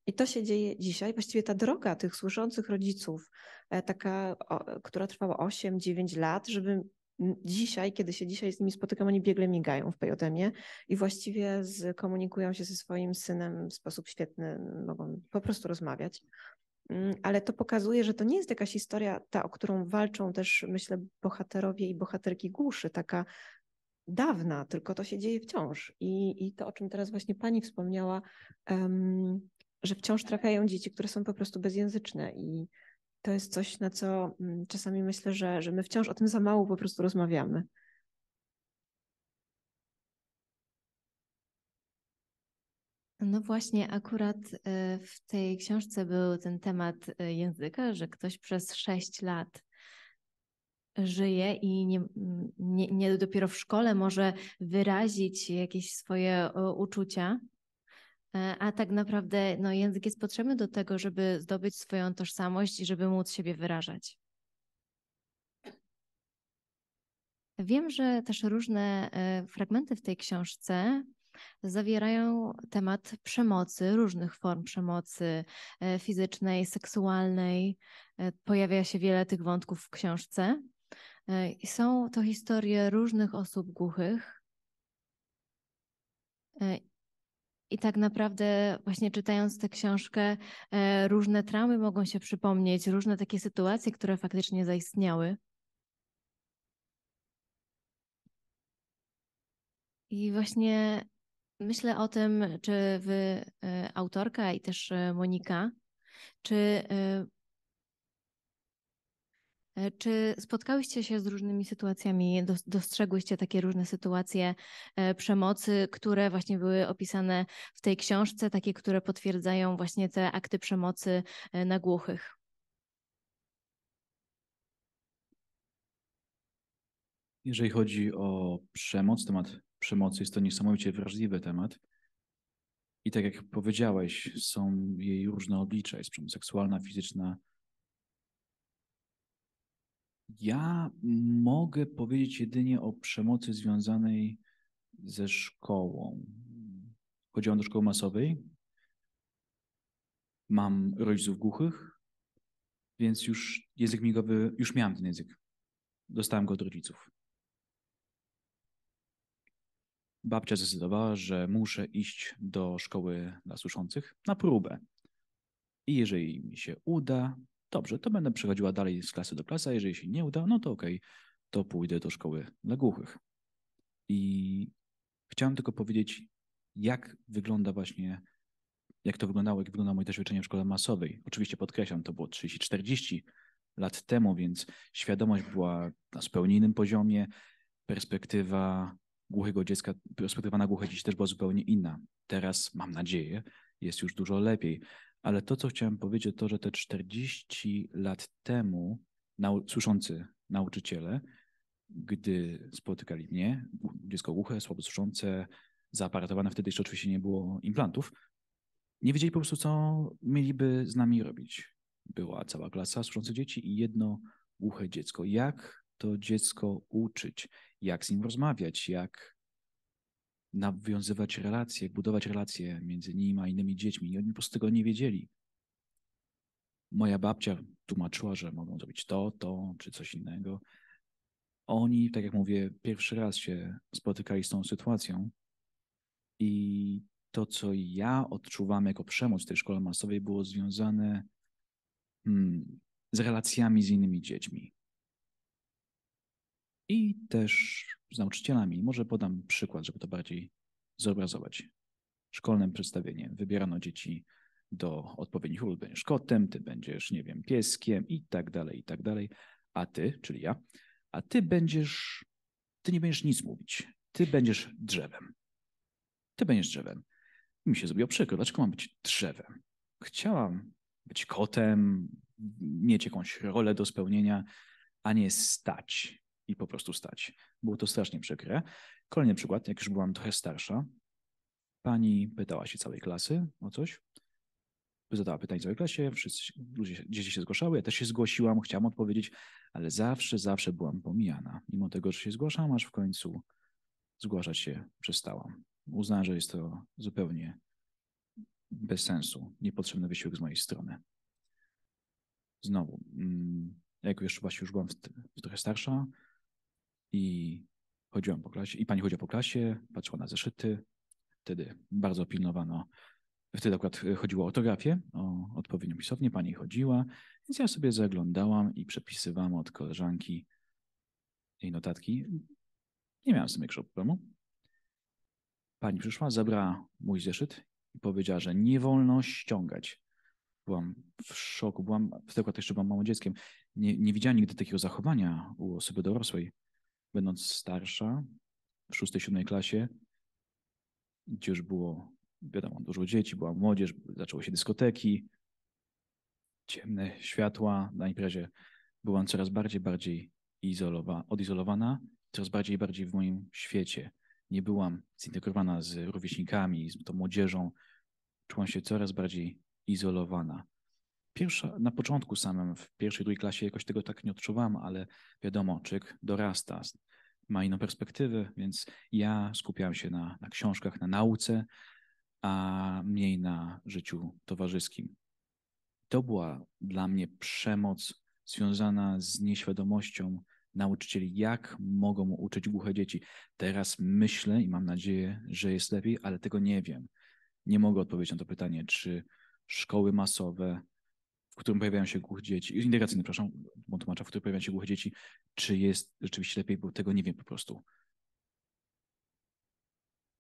I to się dzieje dzisiaj. Właściwie ta droga tych służących rodziców, e, taka, która trwała 8-9 lat, żeby dzisiaj, kiedy się dzisiaj z nimi spotykam, oni biegle migają w PJM-ie i właściwie komunikują się ze swoim synem w sposób świetny, mogą po prostu rozmawiać. Mm, ale to pokazuje, że to nie jest jakaś historia ta, o którą walczą też, myślę, bohaterowie i bohaterki głuszy, taka dawna, tylko to się dzieje wciąż. I, i to, o czym teraz właśnie pani wspomniała, um, że wciąż trafiają dzieci, które są po prostu bezjęzyczne i to jest coś, na co mm, czasami myślę, że, że my wciąż o tym za mało po prostu rozmawiamy. No właśnie, akurat e, w tej książce był ten temat e, języka, że ktoś przez sześć lat żyje i nie, nie, nie, dopiero w szkole może wyrazić jakieś swoje e, uczucia. A tak naprawdę no, język jest potrzebny do tego, żeby zdobyć swoją tożsamość i żeby móc siebie wyrażać. Wiem, że też różne fragmenty w tej książce zawierają temat przemocy, różnych form przemocy e, fizycznej, seksualnej. E, pojawia się wiele tych wątków w książce. E, są to historie różnych osób głuchych. I tak naprawdę, właśnie czytając tę książkę, różne traumy mogą się przypomnieć, różne takie sytuacje, które faktycznie zaistniały. I właśnie Myślę o tym, czy wy, e, autorka i też e, Monika, czy, e, czy spotkałyście się z różnymi sytuacjami, dostrzegłyście takie różne sytuacje przemocy, które właśnie były opisane w tej książce, takie, które potwierdzają właśnie te akty przemocy na głuchych? Jeżeli chodzi o przemoc, temat przemocy jest to niesamowicie wrażliwy temat. I tak jak powiedziałeś, są jej różne oblicza. Jest przemoc seksualna, fizyczna. Ja mogę powiedzieć jedynie o przemocy związanej ze szkołą. Chodziłam do szkoły masowej. Mam rodziców głuchych, więc już język migowy, już miałem ten język. Dostałem go od rodziców. babcia zdecydowała, że muszę iść do szkoły dla słyszących na próbę. I jeżeli mi się uda, dobrze, to będę przechodziła dalej z klasy do klasy, a jeżeli się nie uda, no to okej, okay, to pójdę do szkoły dla głuchych. I chciałem tylko powiedzieć, jak wygląda właśnie, jak to wyglądało, jak wyglądało moje doświadczenie w szkole masowej. Oczywiście podkreślam, to było 30-40 lat temu, więc świadomość była na zupełnie innym poziomie, perspektywa głuchego dziecka, perspektywa na głuche dzieci też była zupełnie inna. Teraz, mam nadzieję, jest już dużo lepiej. Ale to, co chciałem powiedzieć, to, że te 40 lat temu nau słyszący nauczyciele, gdy spotykali mnie, dziecko głuche, słabo słyszące, zaaparatowane, wtedy jeszcze oczywiście nie było implantów, nie wiedzieli po prostu, co mieliby z nami robić. Była cała klasa słyszących dzieci i jedno głuche dziecko. Jak to dziecko uczyć, jak z nim rozmawiać, jak nawiązywać relacje, jak budować relacje między nim a innymi dziećmi. I oni po prostu tego nie wiedzieli. Moja babcia tłumaczyła, że mogą zrobić to, to czy coś innego. Oni, tak jak mówię, pierwszy raz się spotykali z tą sytuacją i to, co ja odczuwam jako przemoc w tej szkole masowej, było związane hmm, z relacjami z innymi dziećmi i też z nauczycielami. Może podam przykład, żeby to bardziej zobrazować. Szkolnym przedstawieniem wybierano dzieci do odpowiednich ról. Będziesz kotem, ty będziesz, nie wiem, pieskiem i tak dalej, i tak dalej. A ty, czyli ja, a ty będziesz, ty nie będziesz nic mówić. Ty będziesz drzewem. Ty będziesz drzewem. Mi się zrobiło przykro, dlaczego mam być drzewem? Chciałam być kotem, mieć jakąś rolę do spełnienia, a nie stać i po prostu stać. Było to strasznie przykre. Kolejny przykład, jak już byłam trochę starsza, pani pytała się całej klasy o coś. Zadała pytanie całej klasie, wszyscy ludzie, dzieci się zgłaszały, ja też się zgłosiłam, chciałam odpowiedzieć, ale zawsze, zawsze byłam pomijana. Mimo tego, że się zgłaszam, aż w końcu zgłaszać się przestałam. Uznałam, że jest to zupełnie bez sensu, niepotrzebny wysiłek z mojej strony. Znowu, mm, jak już właśnie już byłam w, w trochę starsza, i chodziłam po klasie, i pani chodziła po klasie, patrzyła na zeszyty. Wtedy bardzo pilnowano, wtedy akurat chodziło o autografię, o odpowiednią pisownię, pani chodziła, więc ja sobie zaglądałam i przepisywałam od koleżanki jej notatki. Nie miałam z tym większego problemu. Pani przyszła, zabrała mój zeszyt i powiedziała, że nie wolno ściągać. Byłam w szoku, byłam, wtedy akurat jeszcze byłam małym dzieckiem. Nie, nie widziałam nigdy takiego zachowania u osoby dorosłej będąc starsza, w szóstej, siódmej klasie, gdzie już było, wiadomo, dużo dzieci, była młodzież, zaczęły się dyskoteki, ciemne światła na imprezie. Byłam coraz bardziej, bardziej izolowa- odizolowana, coraz bardziej, bardziej w moim świecie. Nie byłam zintegrowana z rówieśnikami, z tą młodzieżą. Czułam się coraz bardziej izolowana. Pierwsza, na początku samym, w pierwszej, drugiej klasie jakoś tego tak nie odczuwałam, ale wiadomo, człowiek dorasta, ma inną perspektywę, więc ja skupiałem się na, na książkach, na nauce, a mniej na życiu towarzyskim. To była dla mnie przemoc związana z nieświadomością nauczycieli, jak mogą uczyć głuche dzieci. Teraz myślę i mam nadzieję, że jest lepiej, ale tego nie wiem. Nie mogę odpowiedzieć na to pytanie, czy szkoły masowe, w którym pojawiają się głuche dzieci, integracyjny, przepraszam, błąd tłumacza, w którym pojawiają się głuche dzieci, czy jest rzeczywiście lepiej, bo tego nie wiem po prostu.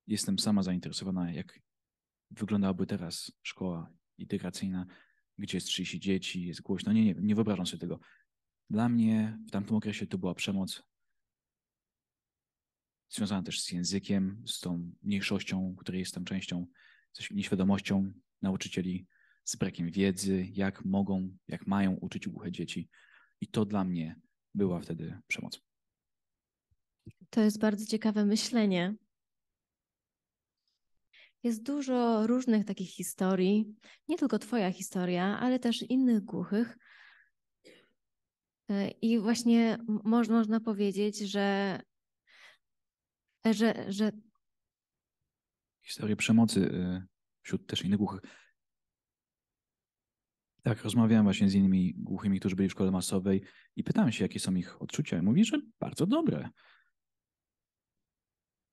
Jestem sama zainteresowana, jak wyglądałaby teraz szkoła integracyjna, gdzie jest 30 dzieci, jest głośno. Nie, nie, nie wyobrażam sobie tego. Dla mnie w tamtym okresie to była przemoc związana też z językiem, z tą mniejszością, której jestem częścią, z nieświadomością nauczycieli, z brakiem wiedzy, jak mogą, jak mają uczyć głuche dzieci. I to dla mnie była wtedy przemoc. To jest bardzo ciekawe myślenie. Jest dużo różnych takich historii, nie tylko Twoja historia, ale też innych głuchych. I właśnie moż, można powiedzieć, że, że, że. Historie przemocy y, wśród też innych głuchych tak, rozmawiałem właśnie z innymi głuchymi, którzy byli w szkole masowej i pytałem się, jakie są ich odczucia. I mówi, że bardzo dobre.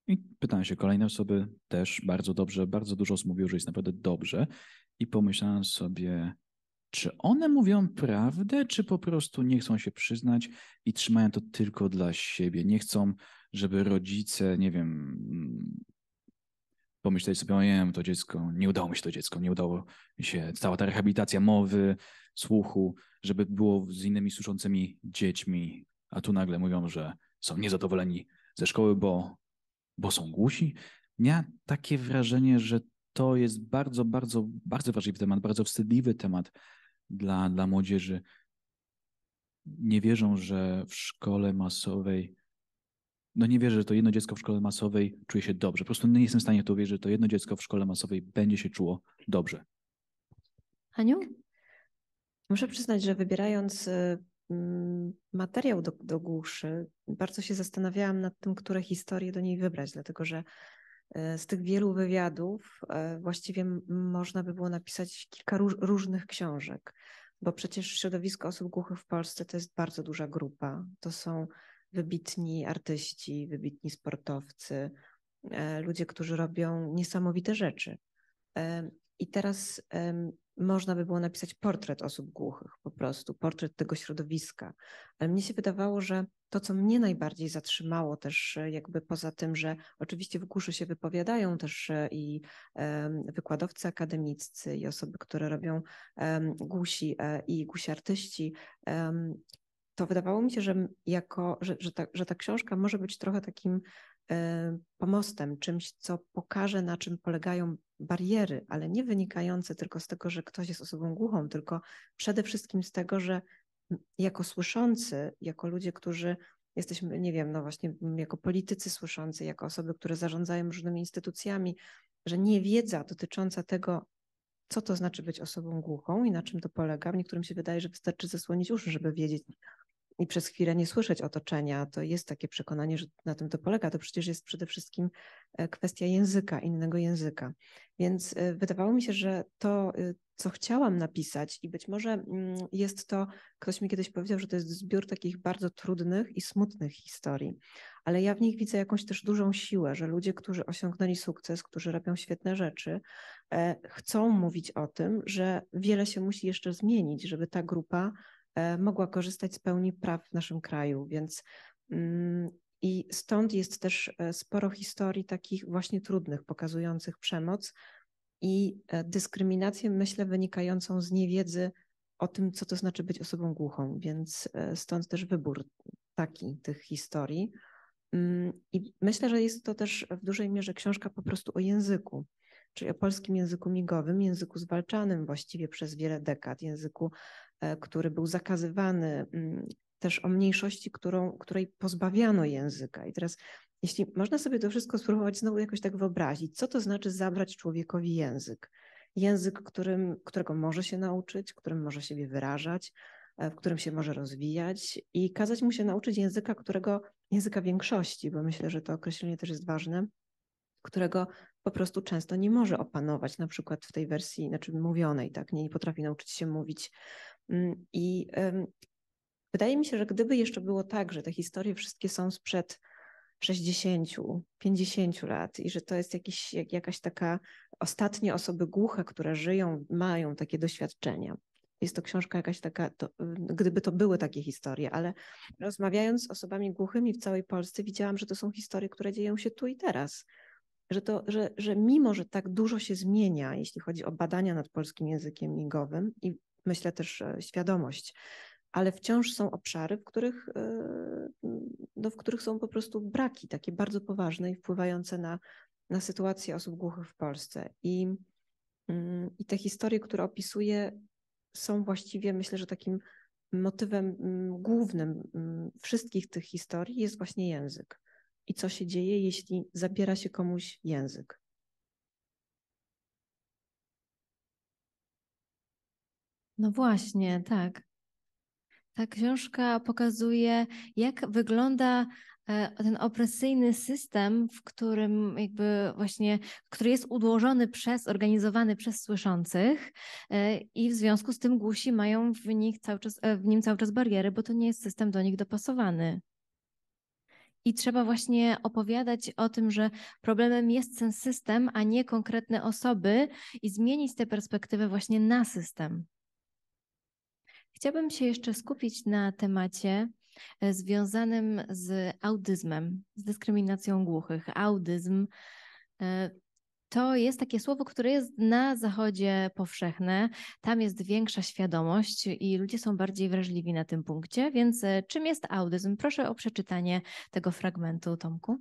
I pytałem się kolejne osoby, też bardzo dobrze, bardzo dużo osób mówiło, że jest naprawdę dobrze. I pomyślałem sobie, czy one mówią prawdę, czy po prostu nie chcą się przyznać i trzymają to tylko dla siebie. Nie chcą, żeby rodzice, nie wiem, pomyśleć sobie, ojem to dziecko, nie udało mi się to dziecko, nie udało się cała ta rehabilitacja mowy, słuchu, żeby było z innymi słyszącymi dziećmi, a tu nagle mówią, że są niezadowoleni ze szkoły, bo, bo są głusi. Ja takie wrażenie, że to jest bardzo, bardzo, bardzo ważny temat, bardzo wstydliwy temat dla, dla młodzieży. Nie wierzą, że w szkole masowej no nie wierzę, że to jedno dziecko w szkole masowej czuje się dobrze. Po prostu nie jestem w stanie to uwierzyć, że to jedno dziecko w szkole masowej będzie się czuło dobrze. Aniu? Muszę przyznać, że wybierając y, mm, materiał do, do głuszy, bardzo się zastanawiałam nad tym, które historie do niej wybrać, dlatego że y, z tych wielu wywiadów y, właściwie można by było napisać kilka róż, różnych książek, bo przecież środowisko osób głuchych w Polsce to jest bardzo duża grupa. To są wybitni artyści, wybitni sportowcy, e, ludzie, którzy robią niesamowite rzeczy. E, I teraz e, można by było napisać portret osób głuchych, po prostu, portret tego środowiska. Ale mnie się wydawało, że to, co mnie najbardziej zatrzymało, też jakby poza tym, że oczywiście w głuszy się wypowiadają też i wykładowcy akademiccy, i osoby, które robią głusi i artyści to wydawało mi się, że, jako, że, że, ta, że ta książka może być trochę takim e, pomostem, czymś, co pokaże, na czym polegają bariery, ale nie wynikające tylko z tego, że ktoś jest osobą głuchą, tylko przede wszystkim z tego, że jako słyszący, jako ludzie, którzy jesteśmy, nie wiem, no właśnie jako politycy słyszący, jako osoby, które zarządzają różnymi instytucjami, że nie dotycząca tego, co to znaczy być osobą głuchą i na czym to polega. Niektórym się wydaje, że wystarczy zasłonić uszy, żeby wiedzieć, i przez chwilę nie słyszeć otoczenia, to jest takie przekonanie, że na tym to polega. To przecież jest przede wszystkim e, kwestia języka, innego języka. Więc e, wydawało mi się, że to, e, co chciałam napisać, i być może mm, jest to, ktoś mi kiedyś powiedział, że to jest zbiór takich bardzo trudnych i smutnych historii, ale ja w nich widzę jakąś też dużą siłę, że ludzie, którzy osiągnęli sukces, którzy robią świetne rzeczy, chcą mówić o tym, że wiele się musi jeszcze zmienić, żeby ta grupa E, mogła korzystać z pełni praw w naszym kraju, więc mm, i stąd jest też e, sporo historii takich właśnie trudnych, pokazujących przemoc i e, dyskryminację, myślę, wynikającą z niewiedzy o tym, co to znaczy być osobą głuchą, więc stąd też wybór taki tych historii. Mm, I myślę, że jest to też w dużej mierze książka po prostu o języku, czyli o polskim języku migowym, języku zwalczanym właściwie przez wiele dekad, języku E, który był zakazywany, mm, też o mniejszości, którą, której pozbawiano języka. I teraz, jeśli można sobie to wszystko spróbować znowu jakoś tak wyobrazić, co to znaczy zabrać człowiekowi język? Język, którym, którego może się nauczyć, którym może siebie wyrażać, e, w którym się może rozwijać i kazać mu się nauczyć języka, którego, języka większości, bo myślę, że to określenie też jest ważne, którego po prostu często nie może opanować, na przykład w tej wersji, znaczy mówionej, tak, nie, nie potrafi nauczyć się mówić Mm, I wydaje mi się, że gdyby jeszcze było tak, że te historie wszystkie są sprzed 60, 50 lat i że to jest jakiś, jakaś taka ostatnie osoby głuche, które żyją, mają takie doświadczenia. Jest to książka jakaś taka, to, gdyby to były takie historie, ale rozmawiając z osobami głuchymi w całej Polsce, widziałam, że to są historie, które dzieją się tu i teraz. Że, to, że, że mimo, że tak dużo się zmienia, jeśli chodzi o badania nad polskim językiem migowym i myślę też e, świadomość, ale wciąż są obszary, w których, e, no, w których są po prostu braki, takie bardzo poważne i wpływające na, na sytuację osób głuchych w Polsce. I, mm, I te historie, które opisuję, są właściwie, myślę, że takim motywem mm, głównym mm, wszystkich tych historii jest właśnie język. I co się dzieje, jeśli zabiera się komuś język? No właśnie, tak. Ta książka pokazuje, jak wygląda e, ten opresyjny system, w którym jakby właśnie, który jest udłożony przez, organizowany przez słyszących e, i w związku z tym głusi mają w, nich cały czas, e, w nim cały czas bariery, bo to nie jest system do nich dopasowany. I trzeba właśnie opowiadać o tym, że problemem jest ten system, a nie konkretne osoby i zmienić tę perspektywę właśnie na system. Chciałabym się jeszcze skupić na temacie e, związanym z audyzmem, z dyskryminacją głuchych. Audyzm e, to jest takie słowo, które jest na Zachodzie powszechne. Tam jest większa świadomość i ludzie są bardziej wrażliwi na tym punkcie. Więc e, czym jest audyzm? Proszę o przeczytanie tego fragmentu, Tomku.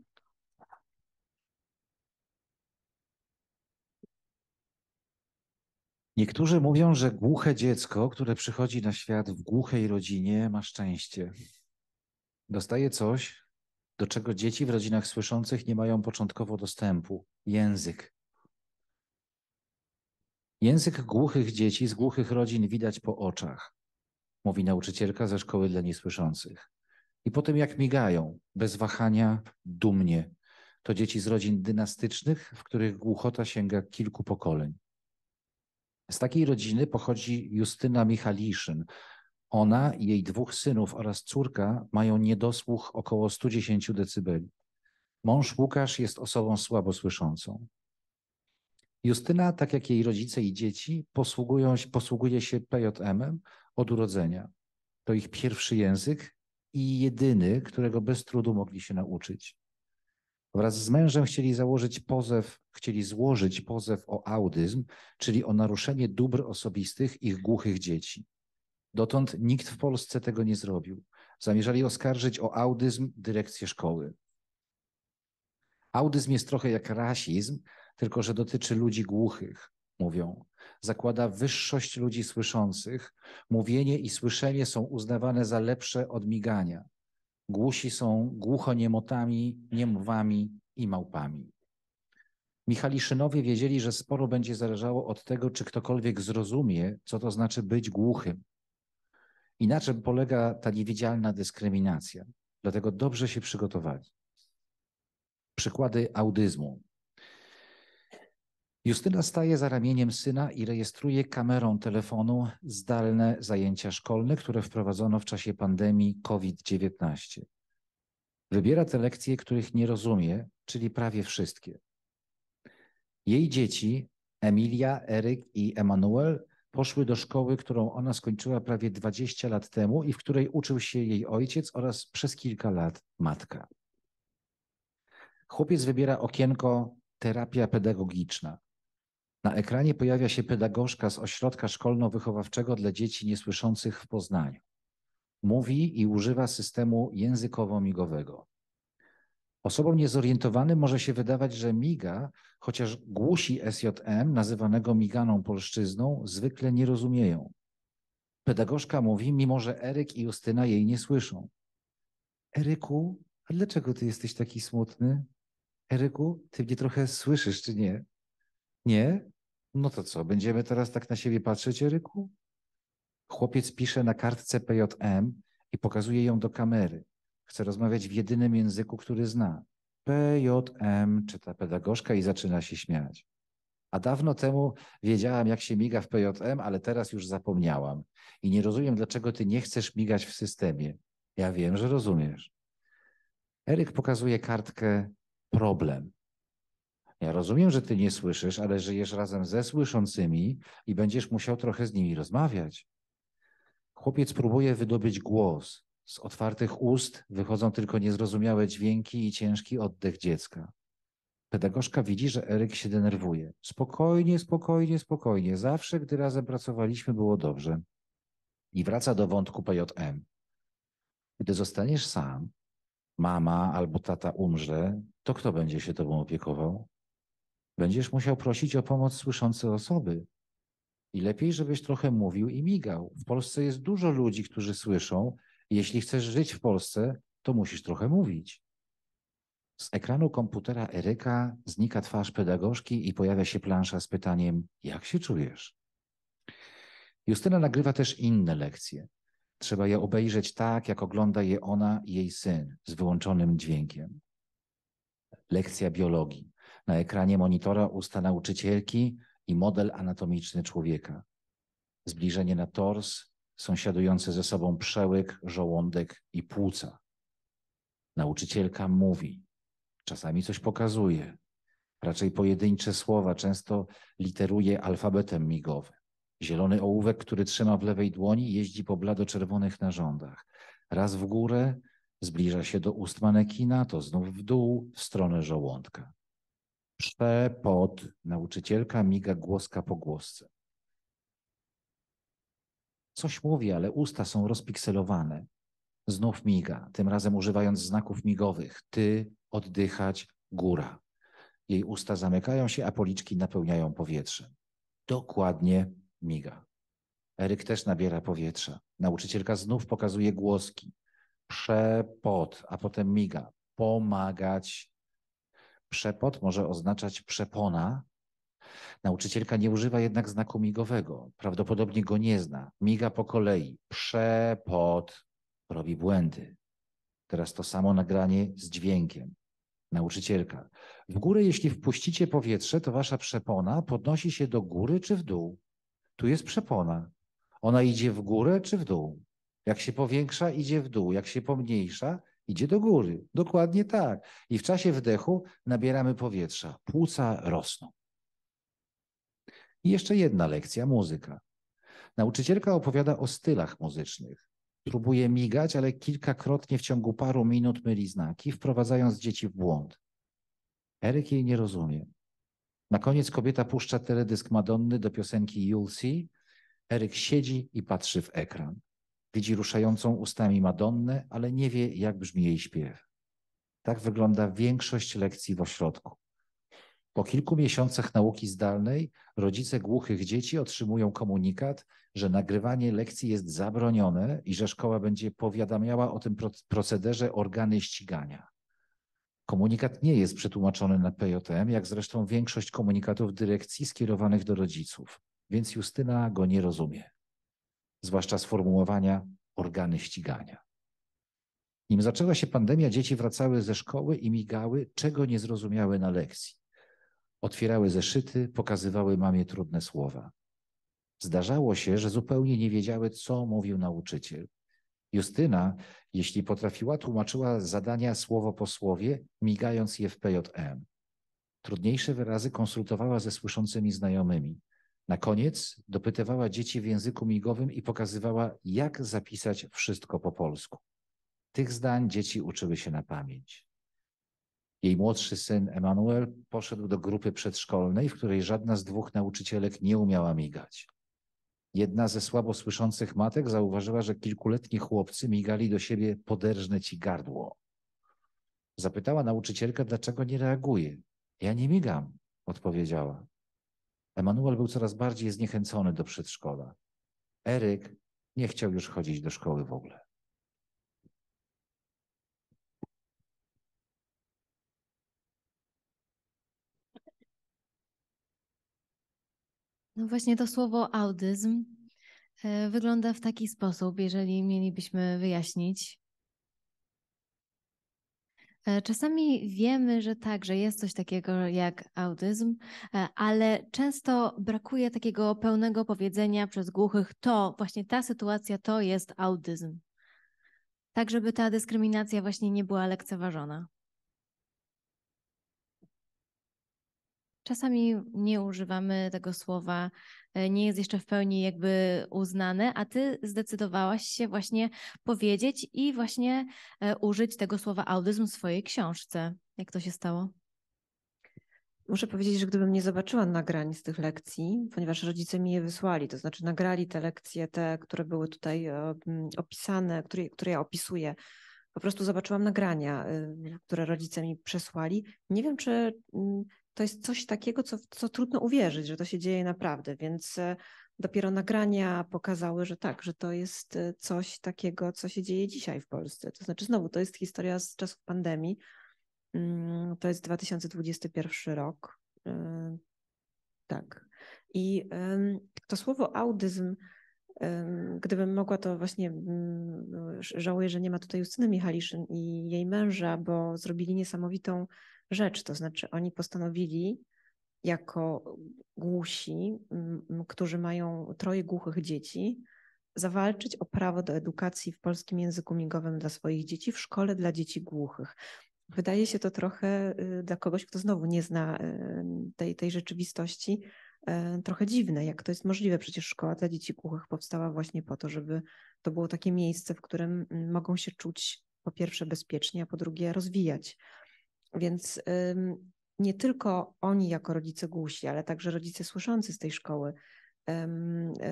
Niektórzy mówią, że głuche dziecko, które przychodzi na świat w głuchej rodzinie, ma szczęście. Dostaje coś, do czego dzieci w rodzinach słyszących nie mają początkowo dostępu język. Język głuchych dzieci z głuchych rodzin widać po oczach, mówi nauczycielka ze szkoły dla niesłyszących. I po tym, jak migają, bez wahania, dumnie, to dzieci z rodzin dynastycznych, w których głuchota sięga kilku pokoleń. Z takiej rodziny pochodzi Justyna Michaliszyn. Ona, jej dwóch synów oraz córka mają niedosłuch około 110 dB. Mąż Łukasz jest osobą słabosłyszącą. Justyna, tak jak jej rodzice i dzieci, posługują, posługuje się PJM od urodzenia. To ich pierwszy język i jedyny, którego bez trudu mogli się nauczyć. Wraz z mężem chcieli założyć pozew, chcieli złożyć pozew o audyzm, czyli o naruszenie dóbr osobistych ich głuchych dzieci. Dotąd nikt w Polsce tego nie zrobił. Zamierzali oskarżyć o audyzm dyrekcję szkoły. Audyzm jest trochę jak rasizm, tylko że dotyczy ludzi głuchych, mówią. Zakłada wyższość ludzi słyszących. Mówienie i słyszenie są uznawane za lepsze od migania. Głusi są głuchoniemotami, niemowami i małpami. Michaliszynowie wiedzieli, że sporo będzie zależało od tego, czy ktokolwiek zrozumie, co to znaczy być głuchym. Inaczej polega ta niewidzialna dyskryminacja. Dlatego dobrze się przygotowali. Przykłady audyzmu. Justyna staje za ramieniem syna i rejestruje kamerą telefonu zdalne zajęcia szkolne, które wprowadzono w czasie pandemii COVID-19. Wybiera te lekcje, których nie rozumie, czyli prawie wszystkie. Jej dzieci, Emilia, Eryk i Emanuel, poszły do szkoły, którą ona skończyła prawie 20 lat temu i w której uczył się jej ojciec oraz przez kilka lat matka. Chłopiec wybiera okienko terapia pedagogiczna. Na ekranie pojawia się pedagogzka z ośrodka szkolno-wychowawczego dla dzieci niesłyszących w Poznaniu. Mówi i używa systemu językowo-migowego. Osobom niezorientowanym może się wydawać, że miga, chociaż głusi SJM, nazywanego miganą polszczyzną, zwykle nie rozumieją. Pedagogzka mówi, mimo że Eryk i Justyna jej nie słyszą. Eryku, a dlaczego ty jesteś taki smutny? Eryku, ty mnie trochę słyszysz, czy nie? Nie? No to co, będziemy teraz tak na siebie patrzeć, Eryku? Chłopiec pisze na kartce PJM i pokazuje ją do kamery. Chce rozmawiać w jedynym języku, który zna. PJM czyta pedagogzka i zaczyna się śmiać. A dawno temu wiedziałam, jak się miga w PJM, ale teraz już zapomniałam. I nie rozumiem, dlaczego ty nie chcesz migać w systemie. Ja wiem, że rozumiesz. Eryk pokazuje kartkę problem. Ja rozumiem, że ty nie słyszysz, ale żyjesz razem ze słyszącymi i będziesz musiał trochę z nimi rozmawiać. Chłopiec próbuje wydobyć głos. Z otwartych ust wychodzą tylko niezrozumiałe dźwięki i ciężki oddech dziecka. Pedagogzka widzi, że Eryk się denerwuje. Spokojnie, spokojnie, spokojnie. Zawsze, gdy razem pracowaliśmy, było dobrze. I wraca do wątku PJM. Gdy zostaniesz sam, mama albo tata umrze, to kto będzie się tobą opiekował? Będziesz musiał prosić o pomoc słyszące osoby. I lepiej, żebyś trochę mówił i migał. W Polsce jest dużo ludzi, którzy słyszą. Jeśli chcesz żyć w Polsce, to musisz trochę mówić. Z ekranu komputera Eryka znika twarz pedagogzki i pojawia się plansza z pytaniem: Jak się czujesz? Justyna nagrywa też inne lekcje. Trzeba je obejrzeć tak, jak ogląda je ona i jej syn, z wyłączonym dźwiękiem. Lekcja biologii. Na ekranie monitora usta nauczycielki i model anatomiczny człowieka. Zbliżenie na tors, sąsiadujące ze sobą przełyk, żołądek i płuca. Nauczycielka mówi, czasami coś pokazuje, raczej pojedyncze słowa, często literuje alfabetem migowym. Zielony ołówek, który trzyma w lewej dłoni, jeździ po blado-czerwonych narządach. Raz w górę, zbliża się do ust manekina, to znów w dół, w stronę żołądka. Przepod. Nauczycielka miga głoska po głosce. Coś mówi, ale usta są rozpikselowane. Znów miga, tym razem używając znaków migowych. Ty, oddychać, góra. Jej usta zamykają się, a policzki napełniają powietrze. Dokładnie miga. Eryk też nabiera powietrza. Nauczycielka znów pokazuje głoski. Przepod, a potem miga. Pomagać Przepot może oznaczać przepona. Nauczycielka nie używa jednak znaku migowego. Prawdopodobnie go nie zna. Miga po kolei. Przepot robi błędy. Teraz to samo nagranie z dźwiękiem. Nauczycielka. W górę, jeśli wpuścicie powietrze, to wasza przepona podnosi się do góry czy w dół. Tu jest przepona. Ona idzie w górę czy w dół. Jak się powiększa, idzie w dół. Jak się pomniejsza, idzie do góry. Dokładnie tak. I w czasie wdechu nabieramy powietrza. Płuca rosną. I jeszcze jedna lekcja muzyka. Nauczycielka opowiada o stylach muzycznych. Próbuje migać, ale kilkakrotnie w ciągu paru minut myli znaki, wprowadzając dzieci w błąd. Eryk jej nie rozumie. Na koniec kobieta puszcza teledysk Madonny do piosenki You'll See. Eryk siedzi i patrzy w ekran. Widzi ruszającą ustami Madonnę, ale nie wie, jak brzmi jej śpiew. Tak wygląda większość lekcji w ośrodku. Po kilku miesiącach nauki zdalnej rodzice głuchych dzieci otrzymują komunikat, że nagrywanie lekcji jest zabronione i że szkoła będzie powiadamiała o tym procederze organy ścigania. Komunikat nie jest przetłumaczony na PJM, jak zresztą większość komunikatów dyrekcji skierowanych do rodziców, więc Justyna go nie rozumie zwłaszcza sformułowania organy ścigania. Nim zaczęła się pandemia, dzieci wracały ze szkoły i migały, czego nie zrozumiały na lekcji. Otwierały zeszyty, pokazywały mamie trudne słowa. Zdarzało się, że zupełnie nie wiedziały, co mówił nauczyciel. Justyna, jeśli potrafiła, tłumaczyła zadania słowo po słowie, migając je w PJM. Trudniejsze wyrazy konsultowała ze słyszącymi znajomymi. Na koniec dopytywała dzieci w języku migowym i pokazywała, jak zapisać wszystko po polsku. Tych zdań dzieci uczyły się na pamięć. Jej młodszy syn Emanuel poszedł do grupy przedszkolnej, w której żadna z dwóch nauczycielek nie umiała migać. Jedna ze słabo słyszących matek zauważyła, że kilkuletni chłopcy migali do siebie poderżne ci gardło. Zapytała nauczycielka, dlaczego nie reaguje. Ja nie migam, odpowiedziała. Emanuel był coraz bardziej zniechęcony do przedszkola. Eryk nie chciał już chodzić do szkoły w ogóle. No właśnie to słowo audyzm e, wygląda w taki sposób, jeżeli mielibyśmy wyjaśnić E, czasami wiemy, że tak, że jest coś takiego jak autyzm, e, ale często brakuje takiego pełnego powiedzenia przez głuchych, to właśnie ta sytuacja to jest autyzm. Tak, żeby ta dyskryminacja właśnie nie była lekceważona. czasami nie używamy tego słowa, e, nie jest jeszcze w pełni jakby uznane, a ty zdecydowałaś się właśnie powiedzieć i właśnie e, użyć tego słowa autyzm w swojej książce. Jak to się stało? Muszę powiedzieć, że gdybym nie zobaczyła nagrań z tych lekcji, ponieważ rodzice mi je wysłali, to znaczy nagrali te lekcje, te, które były tutaj e, opisane, które, które ja opisuję, po prostu zobaczyłam nagrania, które rodzice mi przesłali. Nie wiem, czy mm, to jest coś takiego, co, co trudno uwierzyć, że to się dzieje naprawdę, więc e, dopiero nagrania pokazały, że tak, że to jest e, coś takiego, co się dzieje dzisiaj w Polsce. To znaczy, znowu, to jest historia z czasów pandemii. Mm, to jest 2021 rok. E, tak. I to słowo audyzm, gdybym mogła, to właśnie mm, żałuję, że nie ma tutaj Justyny Michaliszyn i jej męża, bo zrobili niesamowitą rzecz. To znaczy, oni postanowili jako głusi, mm, którzy mają troje głuchych dzieci, zawalczyć o prawo do edukacji w polskim języku migowym dla swoich dzieci w szkole dla dzieci głuchych. Wydaje się to trochę y, dla kogoś, kto znowu nie zna y, tej, tej rzeczywistości, y, trochę dziwne, jak to jest możliwe. Przecież szkoła dla dzieci głuchych powstała właśnie po to, żeby to było takie miejsce, w którym mm, mogą się czuć po pierwsze bezpiecznie, a po drugie rozwijać. Więc nie tylko oni jako rodzice głusi, ale także rodzice słyszący z tej szkoły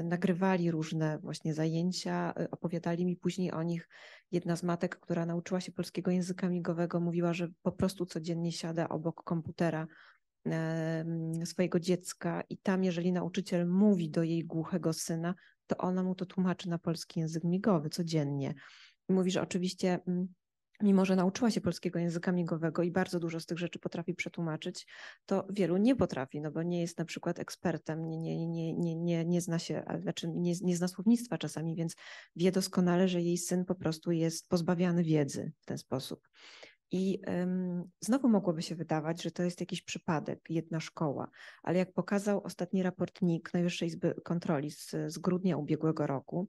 nagrywali różne właśnie zajęcia, y, opowiadali mi później o nich. Jedna z matek, która nauczyła się polskiego języka migowego, mówiła, że po prostu codziennie siada obok komputera swojego dziecka i tam, jeżeli nauczyciel mówi do jej głuchego syna, to ona mu to tłumaczy na polski język migowy codziennie. I mówi, że oczywiście mm, mimo że nauczyła się polskiego języka migowego i bardzo dużo z tych rzeczy potrafi przetłumaczyć, to wielu nie potrafi, no bo nie jest na przykład ekspertem, nie, nie, nie, nie, nie, nie zna się, znaczy nie, nie zna słownictwa czasami, więc wie doskonale, że jej syn po prostu jest pozbawiany wiedzy w ten sposób. I ym, znowu mogłoby się wydawać, że to jest jakiś przypadek, jedna szkoła, ale jak pokazał ostatni raport NIK Najwyższej Izby Kontroli z, z grudnia ubiegłego roku,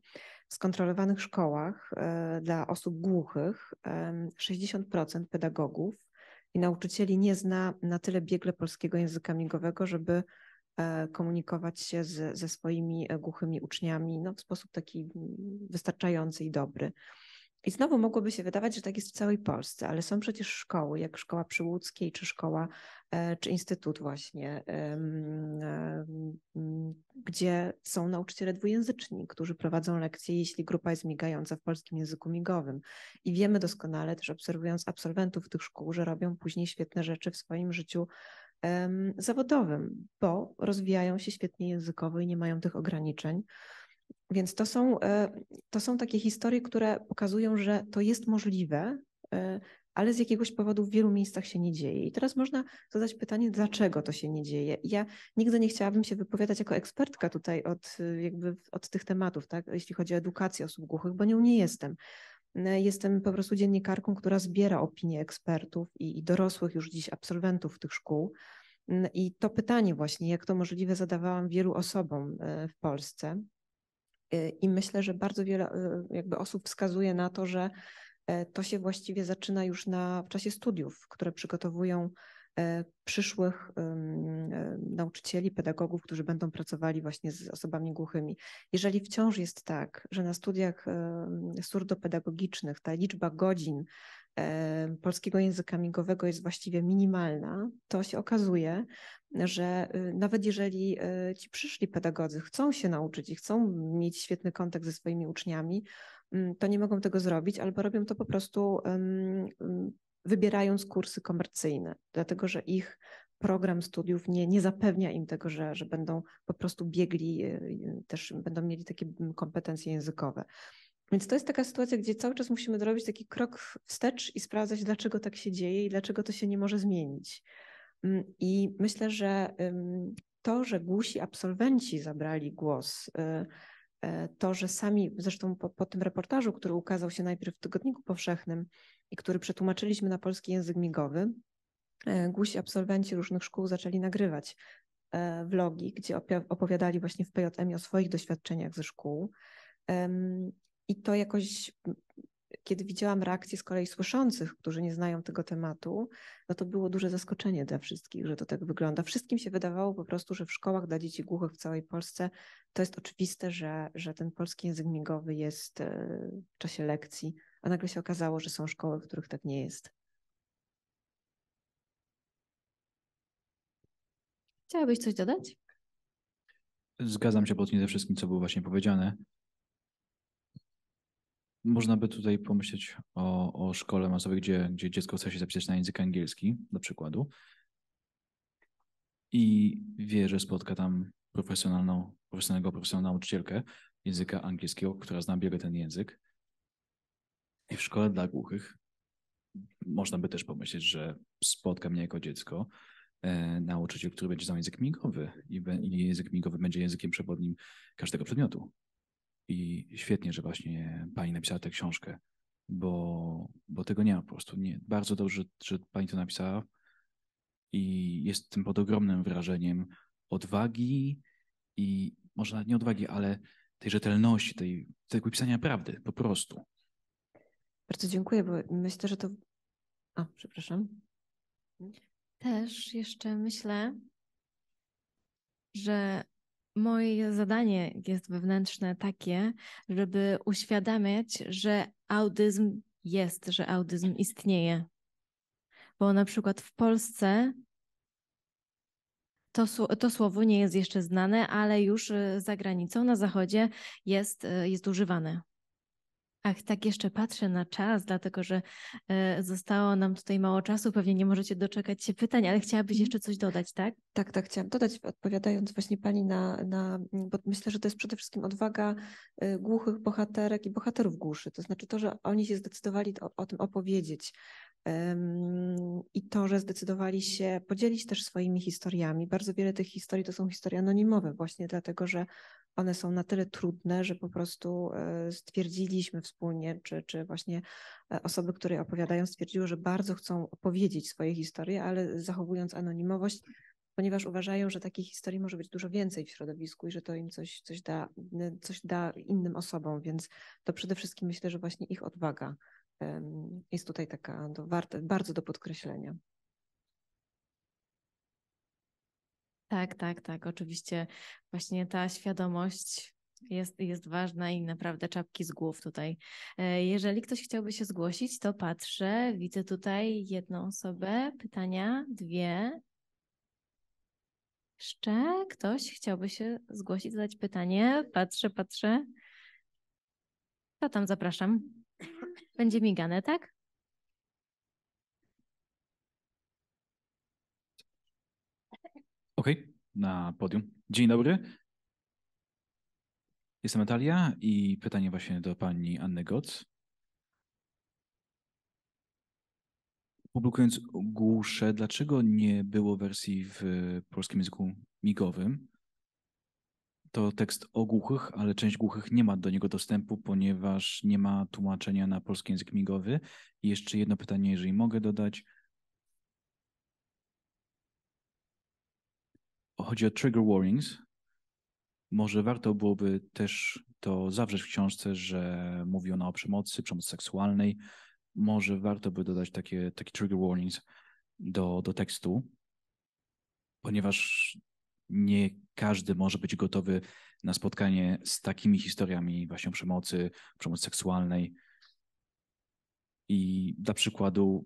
w skontrolowanych szkołach e, dla osób głuchych 60% pedagogów i nauczycieli nie zna na tyle biegle polskiego języka migowego, żeby e, komunikować się z, ze swoimi e, głuchymi uczniami no, w sposób taki mm, wystarczający i dobry. I znowu mogłoby się wydawać, że tak jest w całej Polsce, ale są przecież szkoły, jak szkoła przyłódzkiej, czy szkoła, e, czy instytut właśnie, e, gdzie są nauczyciele dwujęzyczni, którzy prowadzą lekcje, jeśli grupa jest migająca w polskim języku migowym. I wiemy doskonale, też obserwując absolwentów tych szkół, że robią później świetne rzeczy w swoim życiu zawodowym, bo rozwijają się świetnie językowo i nie mają tych ograniczeń. Więc to są, e, to są takie historie, które pokazują, że to jest możliwe, e, ale z jakiegoś powodu w wielu miejscach się nie dzieje. I teraz można zadać pytanie, dlaczego to się nie dzieje. Ja nigdy nie chciałabym się wypowiadać jako ekspertka tutaj od, e, jakby od tych tematów, tak, jeśli chodzi o edukację osób głuchych, bo nią nie jestem. Jestem po prostu dziennikarką, która zbiera opinie ekspertów i, i dorosłych już dziś absolwentów tych szkół. Mm, I to pytanie właśnie, jak to możliwe, zadawałam wielu osobom w Polsce. Y, I myślę, że bardzo wiele y, jakby osób wskazuje na to, że e, to się właściwie zaczyna już na, w czasie studiów, które przygotowują e, przyszłych e, nauczycieli, pedagogów, którzy będą pracowali właśnie z osobami głuchymi. Jeżeli wciąż jest tak, że na studiach surdopedagogicznych ta liczba godzin polskiego języka migowego jest właściwie minimalna, to się okazuje, że y, nawet jeżeli e, ci przyszli pedagodzy chcą się nauczyć i chcą mieć świetny kontakt ze swoimi uczniami, mm, to nie mogą tego zrobić, albo robią to po prostu wybierając kursy komercyjne, dlatego że ich program studiów nie, nie zapewnia im tego, że, że będą po prostu biegli, y, też będą mieli takie kompetencje językowe. Więc to jest taka sytuacja, gdzie cały czas musimy zrobić taki krok wstecz i sprawdzać, dlaczego tak się dzieje i dlaczego to się nie może zmienić. Mm, I myślę, że to, że głusi absolwenci zabrali głos, y, y, to, że sami, zresztą po, po, tym reportażu, który ukazał się najpierw w Tygodniku Powszechnym i który przetłumaczyliśmy na polski język migowy, y, głusi absolwenci różnych szkół zaczęli nagrywać vlogi, gdzie opowiadali właśnie w PJM o swoich doświadczeniach ze szkół. I to jakoś, kiedy widziałam reakcje z kolei słyszących, którzy nie znają tego tematu, no to było duże zaskoczenie dla wszystkich, że to tak wygląda. Wszystkim się wydawało po prostu, że w szkołach dla dzieci głuchych w całej Polsce to jest oczywiste, że, że ten polski język migowy jest e, w czasie lekcji, a nagle się okazało, że są szkoły, w których tak nie jest. Chciałabyś coś dodać? Zgadzam się pod tym ze wszystkim, co było właśnie powiedziane. Można by tutaj pomyśleć o, o szkole masowej, gdzie, gdzie dziecko chce się zapisać na język angielski, na przykładu, i wie, że spotka tam profesjonalną, profesjonalnego, profesjonalną nauczycielkę języka angielskiego, która zna biegę ten język. I w szkole dla głuchych można by też pomyśleć, że spotka mnie jako dziecko e, nauczyciel, który będzie znał język migowy i, be, i język migowy będzie językiem przewodnim każdego przedmiotu. I świetnie, że właśnie pani napisała tę książkę, bo, bo tego nie ma po prostu. Nie, bardzo dobrze, że pani to napisała i jestem pod ogromnym wrażeniem odwagi i może nawet nie odwagi, ale tej rzetelności, tej, tego pisania prawdy po prostu. Bardzo dziękuję, bo myślę, że to. A, przepraszam. Też jeszcze myślę, że Moje zadanie jest wewnętrzne takie, żeby uświadamiać, że audyzm jest, że audyzm istnieje. Bo na przykład w Polsce to, to słowo nie jest jeszcze znane, ale już y, za granicą, na zachodzie jest, y, jest używane. Ach, tak, jeszcze patrzę na czas, dlatego że e, zostało nam tutaj mało czasu. Pewnie nie możecie doczekać się pytań, ale chciałabyś mhm. jeszcze coś dodać, tak? Tak, tak, chciałam dodać, odpowiadając właśnie pani na, na bo myślę, że to jest przede wszystkim odwaga e, głuchych bohaterek i bohaterów głuszy. To znaczy to, że oni się zdecydowali o, o tym opowiedzieć. I to, że zdecydowali się podzielić też swoimi historiami. Bardzo wiele tych historii to są historie anonimowe, właśnie dlatego, że one są na tyle trudne, że po prostu e, stwierdziliśmy wspólnie, czy, czy właśnie e, osoby, które opowiadają, stwierdziły, że bardzo chcą opowiedzieć swoje historie, ale zachowując anonimowość, ponieważ uważają, że takich historii może być dużo więcej w środowisku i że to im coś, coś, da, coś da innym osobom, więc to przede wszystkim myślę, że właśnie ich odwaga jest tutaj taka do, bardzo do podkreślenia. Tak, tak, tak. Oczywiście właśnie ta świadomość jest, jest ważna i naprawdę czapki z głów tutaj. E, jeżeli ktoś chciałby się zgłosić, to patrzę, widzę tutaj jedną osobę, pytania, dwie. Jeszcze ktoś chciałby się zgłosić, zadać pytanie? Patrzę, patrzę. To tam zapraszam. Będzie migane, tak? Okej, okay, na podium. Dzień dobry. Jestem Natalia i pytanie właśnie do pani Anny Goc. Publikując głusze, dlaczego nie było wersji w polskim języku migowym? To tekst o głuchych, ale część głuchych nie ma do niego dostępu, ponieważ nie ma tłumaczenia na polski język migowy. I jeszcze jedno pytanie, jeżeli mogę dodać. chodzi o trigger warnings, może warto byłoby też to zawrzeć w książce, że mówi ona o przemocy, przemocy seksualnej. Może warto by dodać takie, takie trigger warnings do, do tekstu, ponieważ nie każdy może być gotowy na spotkanie z takimi historiami właśnie przemocy, przemocy seksualnej. I dla przykładu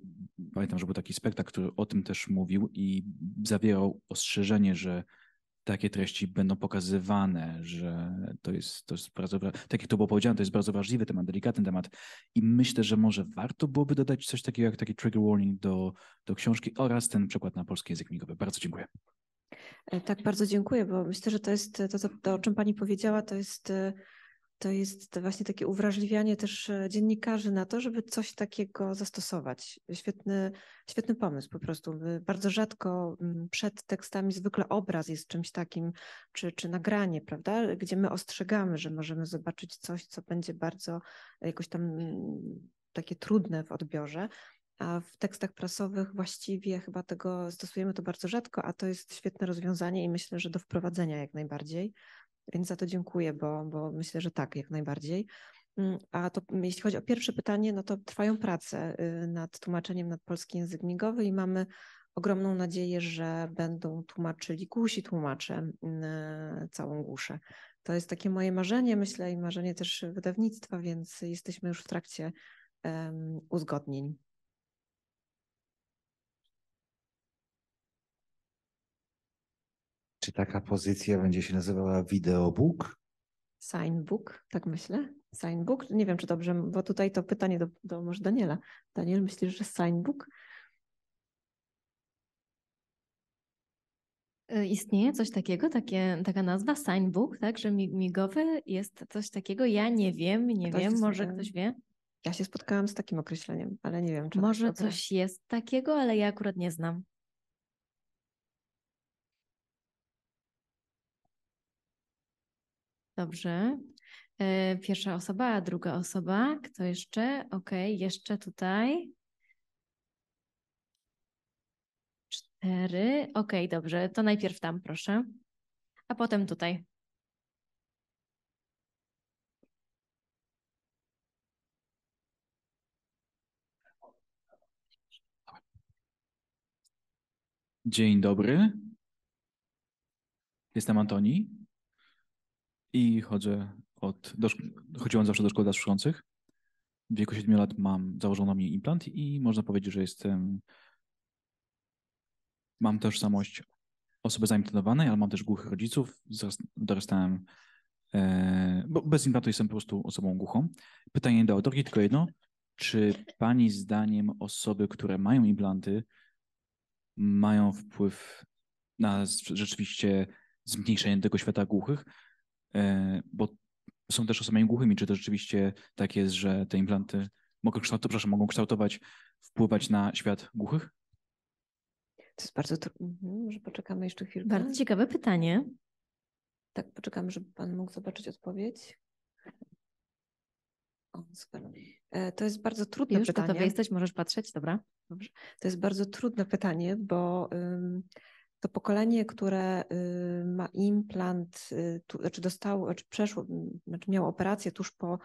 pamiętam, że był taki spektakl, który o tym też mówił i zawierał ostrzeżenie, że takie treści będą pokazywane, że to jest, to jest bardzo, tak jak to było powiedziane, to jest bardzo wrażliwy temat, delikatny temat i myślę, że może warto byłoby dodać coś takiego jak taki trigger warning do, do książki oraz ten przykład na polski język migowy. Bardzo dziękuję. E, tak, bardzo dziękuję, bo myślę, że to jest to, to, to o czym Pani powiedziała, to jest e, to jest właśnie takie uwrażliwianie też e, dziennikarzy na to, żeby coś takiego zastosować. Świetny, świetny pomysł po prostu. Bardzo rzadko mm, przed tekstami zwykle obraz jest czymś takim, czy, czy nagranie, prawda, gdzie my ostrzegamy, że możemy zobaczyć coś, co będzie bardzo e, jakoś tam mm, takie trudne w odbiorze. A w tekstach prasowych właściwie chyba tego stosujemy to bardzo rzadko, a to jest świetne rozwiązanie i myślę, że do wprowadzenia jak najbardziej. Więc za to dziękuję, bo, bo myślę, że tak, jak najbardziej. Mm, a to jeśli chodzi o pierwsze pytanie, no to trwają prace y, nad tłumaczeniem nad polski język migowy i mamy ogromną nadzieję, że będą tłumaczyli głusi tłumacze całą głuszę. To jest takie moje marzenie, myślę, i marzenie też wydawnictwa, więc jesteśmy już w trakcie um, uzgodnień. Czy taka pozycja będzie się nazywała wideobook? Signbook, tak myślę. Signbook. Nie wiem, czy dobrze, bo tutaj to pytanie do, do może Daniela. Daniel, myślisz, że signbook? E, istnieje coś takiego, takie, taka nazwa signbook, tak, że migowy jest coś takiego. Ja nie wiem, nie ktoś wiem, może ktoś wie. Ja się spotkałam z takim określeniem, ale nie wiem, czy. Może coś jest takiego, ale ja akurat nie znam. Dobrze. E, pierwsza osoba, druga osoba. Kto jeszcze? Ok, jeszcze tutaj. Cztery. Ok, dobrze. To najpierw tam, proszę. A potem tutaj. Dzień dobry. Jestem Antoni i chodzę od, do, chodziłem zawsze do szkoły dla słyszących. W wieku 7 lat mam założono mi implant i można powiedzieć, że jestem. Mam tożsamość osoby zaimplantowanej, ale mam też głuchych rodziców. Dorastałem. E, bo bez implantu jestem po prostu osobą głuchą. Pytanie do autorki tylko jedno. Czy pani zdaniem osoby, które mają implanty, mają wpływ na rzeczywiście zmniejszenie tego świata głuchych? E, bo są też osobami głuchymi, czy to rzeczywiście tak jest, że te implanty mogą kształtować, mogą kształtować, wpływać na świat głuchych? To jest bardzo trudne. Mhm, może poczekamy jeszcze chwilę. Bardzo ciekawe pytanie. Tak, poczekamy, żeby Pan mógł zobaczyć odpowiedź. O, super. E, to jest bardzo trudne Już pytanie. Już jesteś, możesz patrzeć, dobra. Dobrze. To jest bardzo trudne pytanie, bo um, to pokolenie, które y, ma implant, y, tu, znaczy dostało, znaczy przeszło, znaczy miało operację tuż po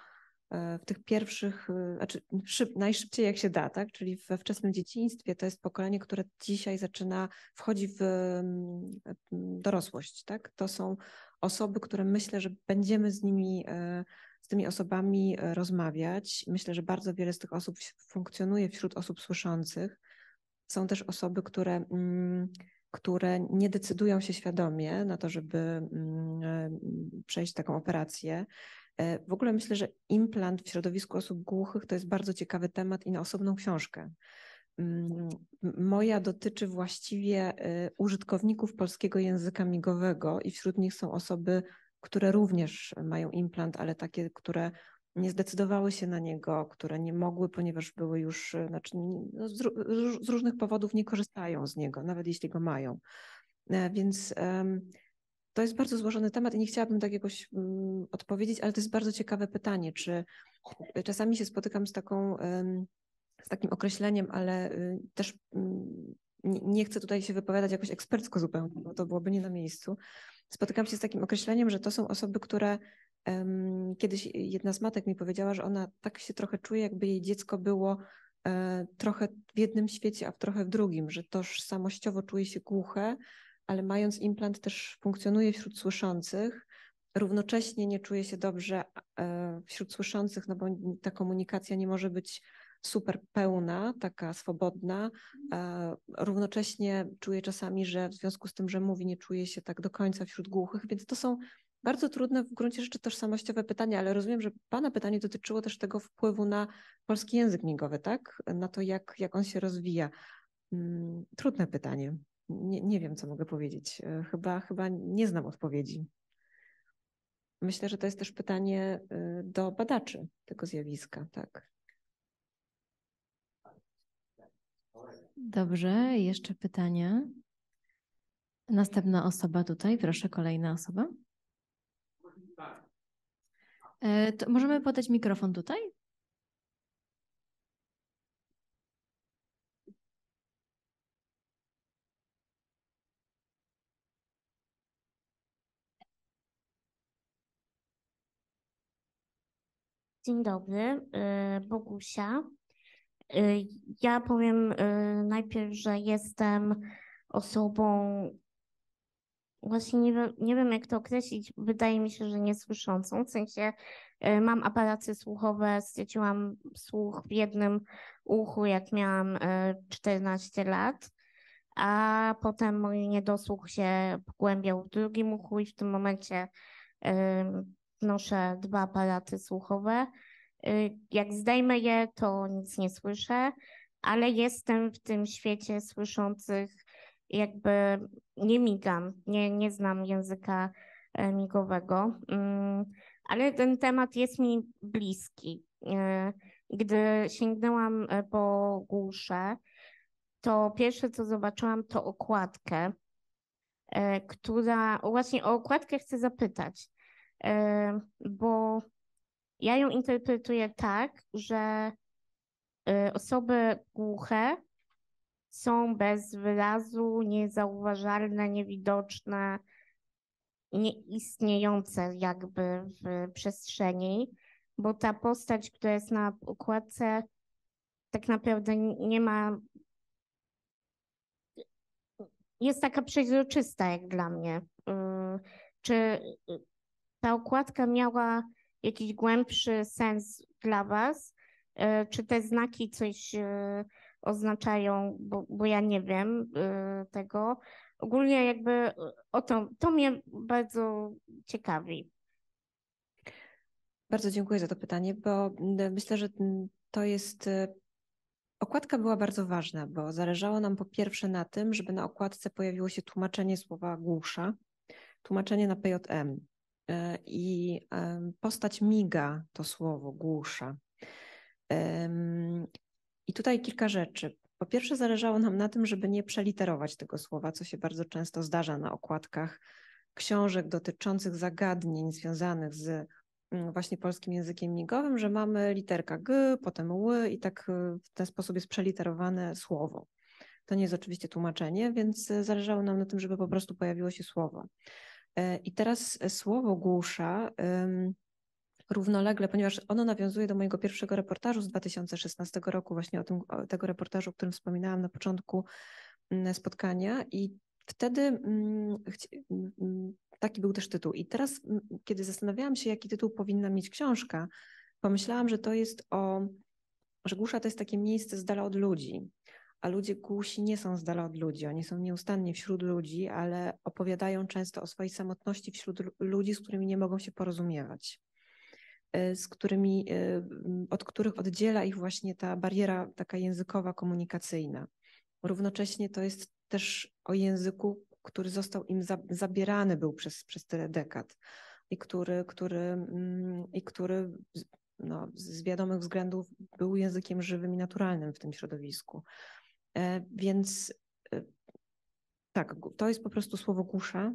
e, w tych pierwszych, y, znaczy szyb, najszybciej jak się da, tak? Czyli we wczesnym dzieciństwie to jest pokolenie, które dzisiaj zaczyna, wchodzi w dorosłość, tak? To są osoby, które myślę, że będziemy z nimi, e, z tymi osobami e, rozmawiać. Myślę, że bardzo wiele z tych osób funkcjonuje wśród osób słyszących. Są też osoby, które mm, które nie decydują się świadomie na to, żeby mm, e, mm, przejść taką operację. E, w ogóle myślę, że implant w środowisku osób głuchych to jest bardzo ciekawy temat i na osobną książkę. Mm, moja dotyczy właściwie e, użytkowników polskiego języka migowego i wśród nich są osoby, które również mają implant, ale takie, które nie zdecydowały się na niego, które nie mogły, ponieważ były już, e, znaczy, no, z, z, różnych powodów nie korzystają z niego, nawet jeśli go mają. E, więc um, to jest bardzo złożony temat i nie chciałabym tak jakoś um, odpowiedzieć, ale to jest bardzo ciekawe pytanie, czy e, czasami się spotykam z taką, um, z takim określeniem, ale y, też mm, nie chcę tutaj się wypowiadać jakoś ekspercko zupełnie, bo to byłoby nie na miejscu. Spotykam się z takim określeniem, że to są osoby, które Kiedyś jedna z matek mi powiedziała, że ona tak się trochę czuje, jakby jej dziecko było e, trochę w jednym świecie, a trochę w drugim, że tożsamościowo czuje się głuche, ale mając implant też funkcjonuje wśród słyszących. Równocześnie nie czuje się dobrze e, wśród słyszących, no bo ta komunikacja nie może być super pełna, taka swobodna. Równocześnie czuje czasami, że w związku z tym, że mówi, nie czuje się tak do końca wśród głuchych, więc to są bardzo trudne w gruncie rzeczy tożsamościowe pytanie, ale rozumiem, że Pana pytanie dotyczyło też tego wpływu na polski język migowy, tak? Na to, jak, jak on się rozwija. Mm, trudne pytanie. Nie, nie wiem, co mogę powiedzieć. E, chyba, chyba nie znam odpowiedzi. Myślę, że to jest też pytanie e, do badaczy tego zjawiska, tak? Dobrze, jeszcze pytania. Następna osoba tutaj, proszę, kolejna osoba. E, to możemy podać mikrofon tutaj? Dzień dobry, e, Bogusia. E, ja powiem najpierw, że jestem osobą właśnie nie wiem, nie wiem, jak to określić, wydaje mi się, że niesłyszącą. W sensie e, mam aparaty słuchowe, straciłam słuch w jednym uchu, jak miałam 14 e, lat, a potem mój niedosłuch się pogłębiał w drugim uchu i w tym momencie noszę dwa aparaty słuchowe. E, jak zdejmę je, to nic nie słyszę, ale jestem w tym świecie słyszących jakby nie migam, nie, nie znam języka e, migowego, mm, ale ten temat jest mi bliski. E, gdy sięgnęłam e, po głusze, to pierwsze co zobaczyłam to okładkę, która właśnie o okładkę chcę zapytać, bo ja ją interpretuję tak, że osoby głuche są bez wyrazu, niezauważalne, niewidoczne, nieistniejące jakby w przestrzeni, bo ta postać, która jest na układce, tak naprawdę nie ma. Jest taka przeźroczysta, jak dla mnie. Y, czy y, ta okładka miała jakiś głębszy sens dla Was? Y, czy te znaki coś oznaczają, bo, bo ja nie wiem y, tego. Ogólnie jakby y, o to, to mnie bardzo ciekawi. Bardzo dziękuję za to pytanie, bo y, myślę, że to jest. Okładka była bardzo ważna, bo zależało nam po pierwsze na tym, żeby na okładce pojawiło się tłumaczenie słowa głusza, tłumaczenie na PJM. I postać miga to słowo, głusza. I tutaj kilka rzeczy. Po pierwsze, zależało nam na tym, żeby nie przeliterować tego słowa, co się bardzo często zdarza na okładkach książek dotyczących zagadnień związanych z mm, właśnie polskim językiem migowym, że mamy literka G, potem Ł i tak y, w ten sposób jest przeliterowane słowo. To nie jest oczywiście tłumaczenie, więc zależało nam na tym, żeby po prostu pojawiło się słowo. E, I teraz słowo głusza równolegle, ponieważ ono nawiązuje do mojego pierwszego reportażu z 2016 roku, właśnie o tym, o tego reportażu, o którym wspominałam na początku mm, spotkania i wtedy mm, mm, taki był też tytuł. I teraz, kiedy zastanawiałam się, jaki tytuł powinna mieć książka, pomyślałam, że to jest o, że głusza to jest takie miejsce z dala od ludzi, a ludzie głusi nie są z dala od ludzi, oni są nieustannie wśród ludzi, ale opowiadają często o swojej samotności wśród ludzi, z którymi nie mogą się porozumiewać. E, z którymi, e, od których oddziela ich właśnie ta bariera taka językowa, komunikacyjna. Równocześnie to jest też o języku, który został im zabierany był przez, przez tyle dekad i który, który, mm, i który no, z wiadomych względów był językiem żywym i naturalnym w tym środowisku. E, więc tak, to jest po prostu słowo gusza,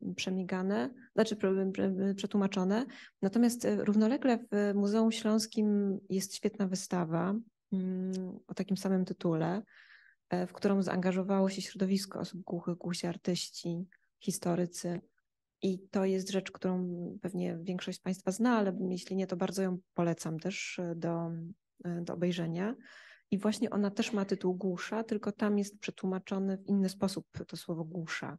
Y, przemigane, znaczy y, y, przetłumaczone. Natomiast równolegle w Muzeum Śląskim jest świetna wystawa mm, o takim samym tytule, w którą zaangażowało się środowisko osób głuchych, głusi artyści, historycy. I to jest rzecz, którą pewnie większość z Państwa zna, ale jeśli nie, to bardzo ją polecam też do, do obejrzenia. I właśnie ona też ma tytuł głusza, tylko tam jest przetłumaczone w inny sposób to słowo głusza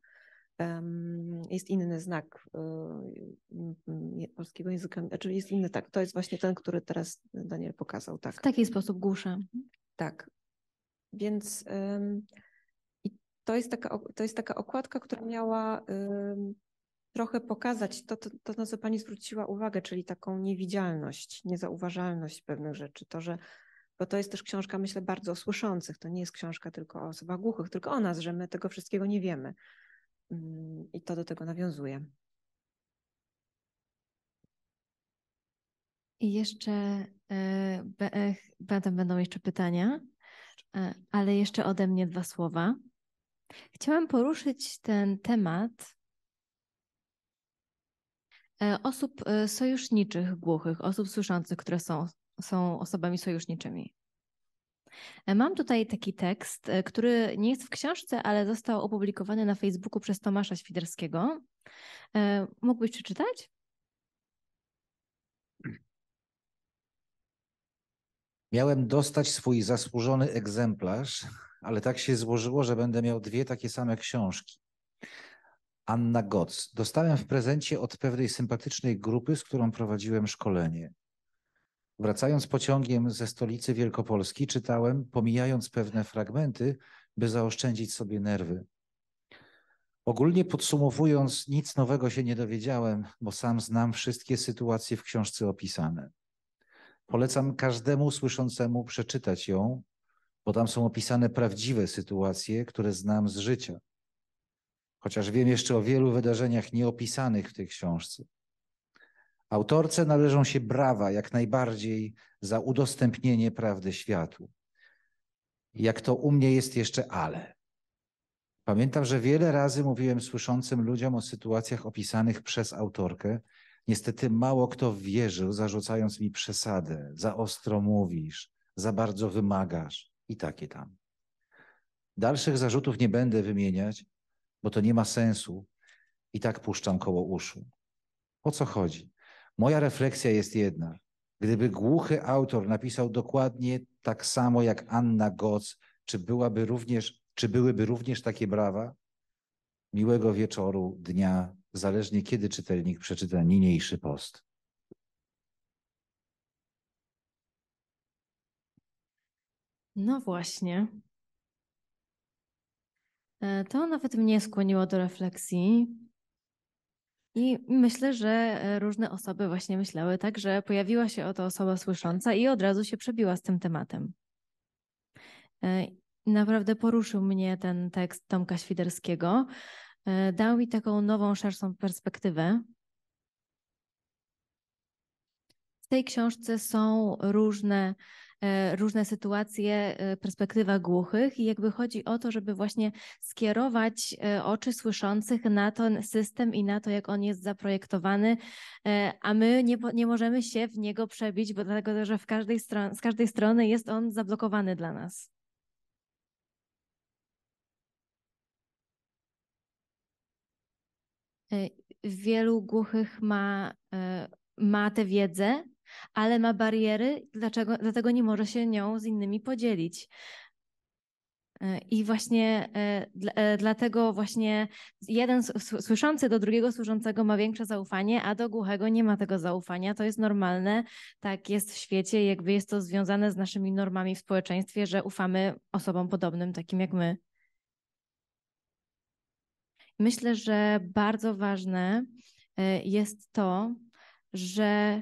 jest inny znak e, polskiego języka, czyli znaczy jest inny, tak, to jest właśnie ten, który teraz Daniel pokazał, tak. W taki sposób głuszę. Tak. Więc to jest taka, to jest taka okładka, która miała trochę pokazać to, to, to, na co Pani zwróciła uwagę, czyli taką niewidzialność, niezauważalność pewnych rzeczy, to, że bo to jest też książka, myślę, bardzo o słyszących. To nie jest książka tylko o osobach głuchych, tylko o nas, że my tego wszystkiego nie wiemy. Mm, i to do tego nawiązuje. I jeszcze e, będą e, będą jeszcze pytania, e, ale jeszcze ode mnie dwa słowa. Chciałam poruszyć ten temat osób sojuszniczych, głuchych, osób słyszących, które są, są osobami sojuszniczymi. E, mam tutaj taki tekst, e, który nie jest w książce, ale został opublikowany na Facebooku przez Tomasza Świderskiego. E, mógłbyś przeczytać? Miałem dostać swój zasłużony egzemplarz, ale tak się złożyło, że będę miał dwie takie same książki. Anna Goc. Dostałem w prezencie od pewnej sympatycznej grupy, z którą prowadziłem szkolenie. Wracając pociągiem ze stolicy Wielkopolski, czytałem, pomijając pewne fragmenty, by zaoszczędzić sobie nerwy. Ogólnie podsumowując, nic nowego się nie dowiedziałem, bo sam znam wszystkie sytuacje w książce opisane. Polecam każdemu słyszącemu przeczytać ją, bo tam są opisane prawdziwe sytuacje, które znam z życia. Chociaż wiem jeszcze o wielu wydarzeniach nieopisanych w tej książce. Autorce należą się brawa jak najbardziej za udostępnienie prawdy światu. Jak to u mnie jest jeszcze ale. Pamiętam, że wiele razy mówiłem słyszącym ludziom o sytuacjach opisanych przez autorkę. Niestety mało kto wierzył, zarzucając mi przesadę, za ostro mówisz, za bardzo wymagasz i takie tam. Dalszych zarzutów nie będę wymieniać, bo to nie ma sensu i tak puszczam koło uszu. O co chodzi? Moja refleksja jest jedna. Gdyby głuchy autor napisał dokładnie tak samo jak Anna Goc, czy, byłaby również, czy byłyby również takie brawa? Miłego wieczoru, dnia, zależnie kiedy czytelnik przeczyta niniejszy post. No właśnie. E, to nawet mnie skłoniło do refleksji, i myślę, że e, różne osoby właśnie myślały tak, że pojawiła się oto osoba słysząca i od razu się przebiła z tym tematem. E, naprawdę poruszył mnie ten tekst Tomka Świderskiego. E, dał mi taką nową, szerszą perspektywę. W tej książce są różne E, różne sytuacje, e, perspektywa głuchych i jakby chodzi o to, żeby właśnie skierować e, oczy słyszących na ten system i na to, jak on jest zaprojektowany, a my nie, nie możemy się w niego przebić, bo dlatego, że w każdej stron- z każdej strony jest on zablokowany dla nas. Wielu głuchych ma, ma tę wiedzę, ale ma bariery, dlaczego, dlatego nie może się nią z innymi podzielić. E, I właśnie e, e, dlatego właśnie jeden słyszący do drugiego służącego ma większe zaufanie, a do głuchego nie ma tego zaufania. To jest normalne, tak jest w świecie, jakby jest to związane z naszymi normami w społeczeństwie, że ufamy osobom podobnym, takim jak my. Myślę, że bardzo ważne jest to, że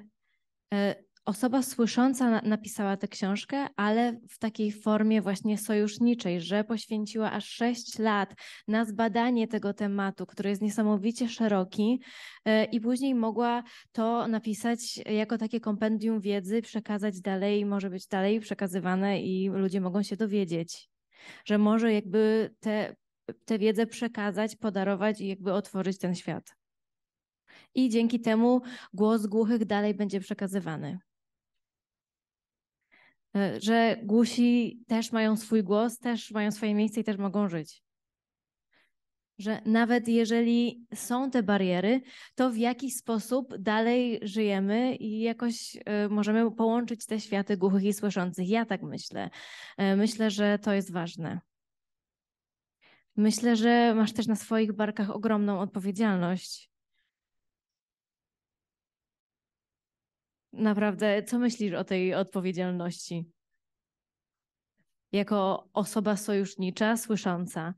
E, osoba słysząca napisała tę książkę, ale w takiej formie właśnie sojuszniczej, że poświęciła aż sześć lat na zbadanie tego tematu, który jest niesamowicie szeroki, e, i później mogła to napisać jako takie kompendium wiedzy, przekazać dalej, może być dalej przekazywane i ludzie mogą się dowiedzieć. Że może jakby tę wiedzę przekazać, podarować i jakby otworzyć ten świat i dzięki temu głos głuchych dalej będzie przekazywany. E, że głusi też mają swój głos, też mają swoje miejsce i też mogą żyć. Że nawet jeżeli są te bariery, to w jakiś sposób dalej żyjemy i jakoś e, możemy połączyć te światy głuchych i słyszących. Ja tak myślę. E, myślę, że to jest ważne. Myślę, że masz też na swoich barkach ogromną odpowiedzialność Naprawdę, co myślisz o tej odpowiedzialności? Jako osoba sojusznicza, słysząca,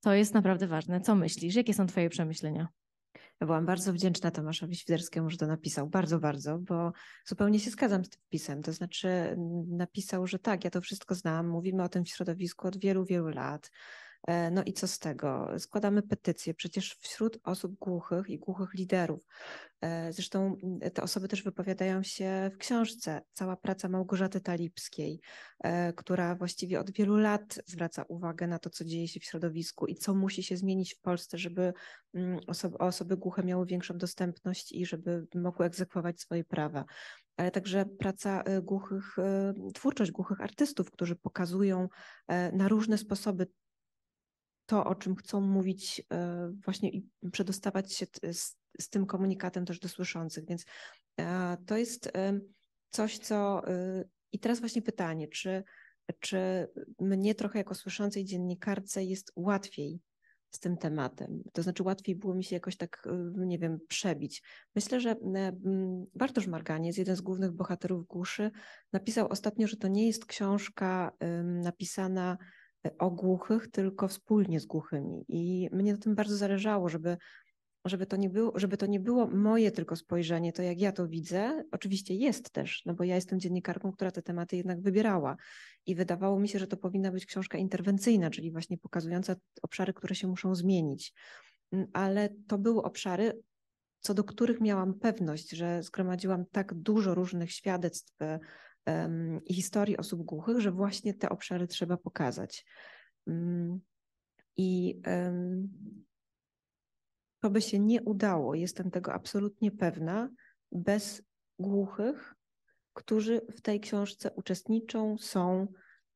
to jest naprawdę ważne. Co myślisz? Jakie są Twoje przemyślenia? Ja byłam bardzo wdzięczna Tomaszowi Świderskiemu, że to napisał. Bardzo, bardzo, bo zupełnie się zgadzam z tym pisem. To znaczy, napisał, że tak, ja to wszystko znam, mówimy o tym w środowisku od wielu, wielu lat. E, no i co z tego? Składamy petycje przecież wśród osób głuchych i głuchych liderów. E, zresztą mm, te osoby też wypowiadają się w książce. Cała praca Małgorzaty Talipskiej, e, która właściwie od wielu lat zwraca uwagę na to, co dzieje się w środowisku i co musi się zmienić w Polsce, żeby mm, osoby, osoby głuche miały większą dostępność i żeby mogły egzekwować swoje prawa ale także praca głuchych, twórczość głuchych artystów, którzy pokazują na różne sposoby to, o czym chcą mówić, e, właśnie i przedostawać się z, z tym komunikatem też do słyszących. Więc e, to jest e, coś, co. I teraz właśnie pytanie, czy, czy mnie trochę jako słyszącej dziennikarce jest łatwiej z tym tematem. To znaczy łatwiej było mi się jakoś tak, nie wiem, przebić. Myślę, że Bartosz Marganiec, jeden z głównych bohaterów Głuszy, napisał ostatnio, że to nie jest książka napisana o głuchych, tylko wspólnie z głuchymi. I mnie na tym bardzo zależało, żeby, żeby, to nie było, żeby to nie było moje tylko spojrzenie, to jak ja to widzę, oczywiście jest też, no bo ja jestem dziennikarką, która te tematy jednak wybierała. I wydawało mi się, że to powinna być książka interwencyjna, czyli właśnie pokazująca obszary, które się muszą zmienić. Mm, ale to były obszary, co do których miałam pewność, że zgromadziłam tak dużo różnych świadectw e, i historii osób głuchych, że właśnie te obszary trzeba pokazać. Mm, I to by się nie udało, jestem tego absolutnie pewna, bez głuchych, którzy w tej książce uczestniczą, są.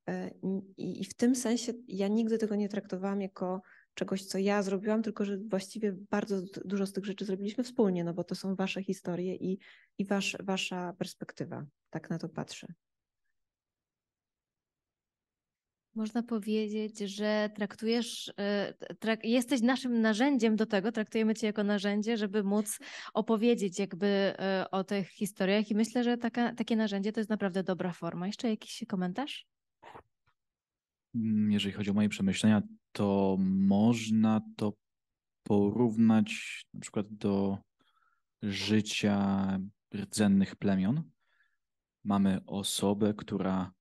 E, I w tym sensie ja nigdy tego nie traktowałam jako czegoś, co ja zrobiłam, tylko że właściwie bardzo dużo z tych rzeczy zrobiliśmy wspólnie, no bo to są wasze historie i, i wasz, wasza perspektywa. Tak na to patrzę. Można powiedzieć, że traktujesz, e, trak, jesteś naszym narzędziem do tego, traktujemy cię jako narzędzie, żeby móc opowiedzieć jakby e, o tych historiach i myślę, że taka, takie narzędzie to jest naprawdę dobra forma. Jeszcze jakiś komentarz? Mm, jeżeli chodzi o moje przemyślenia, to można to porównać na przykład do życia rdzennych plemion. Mamy osobę, która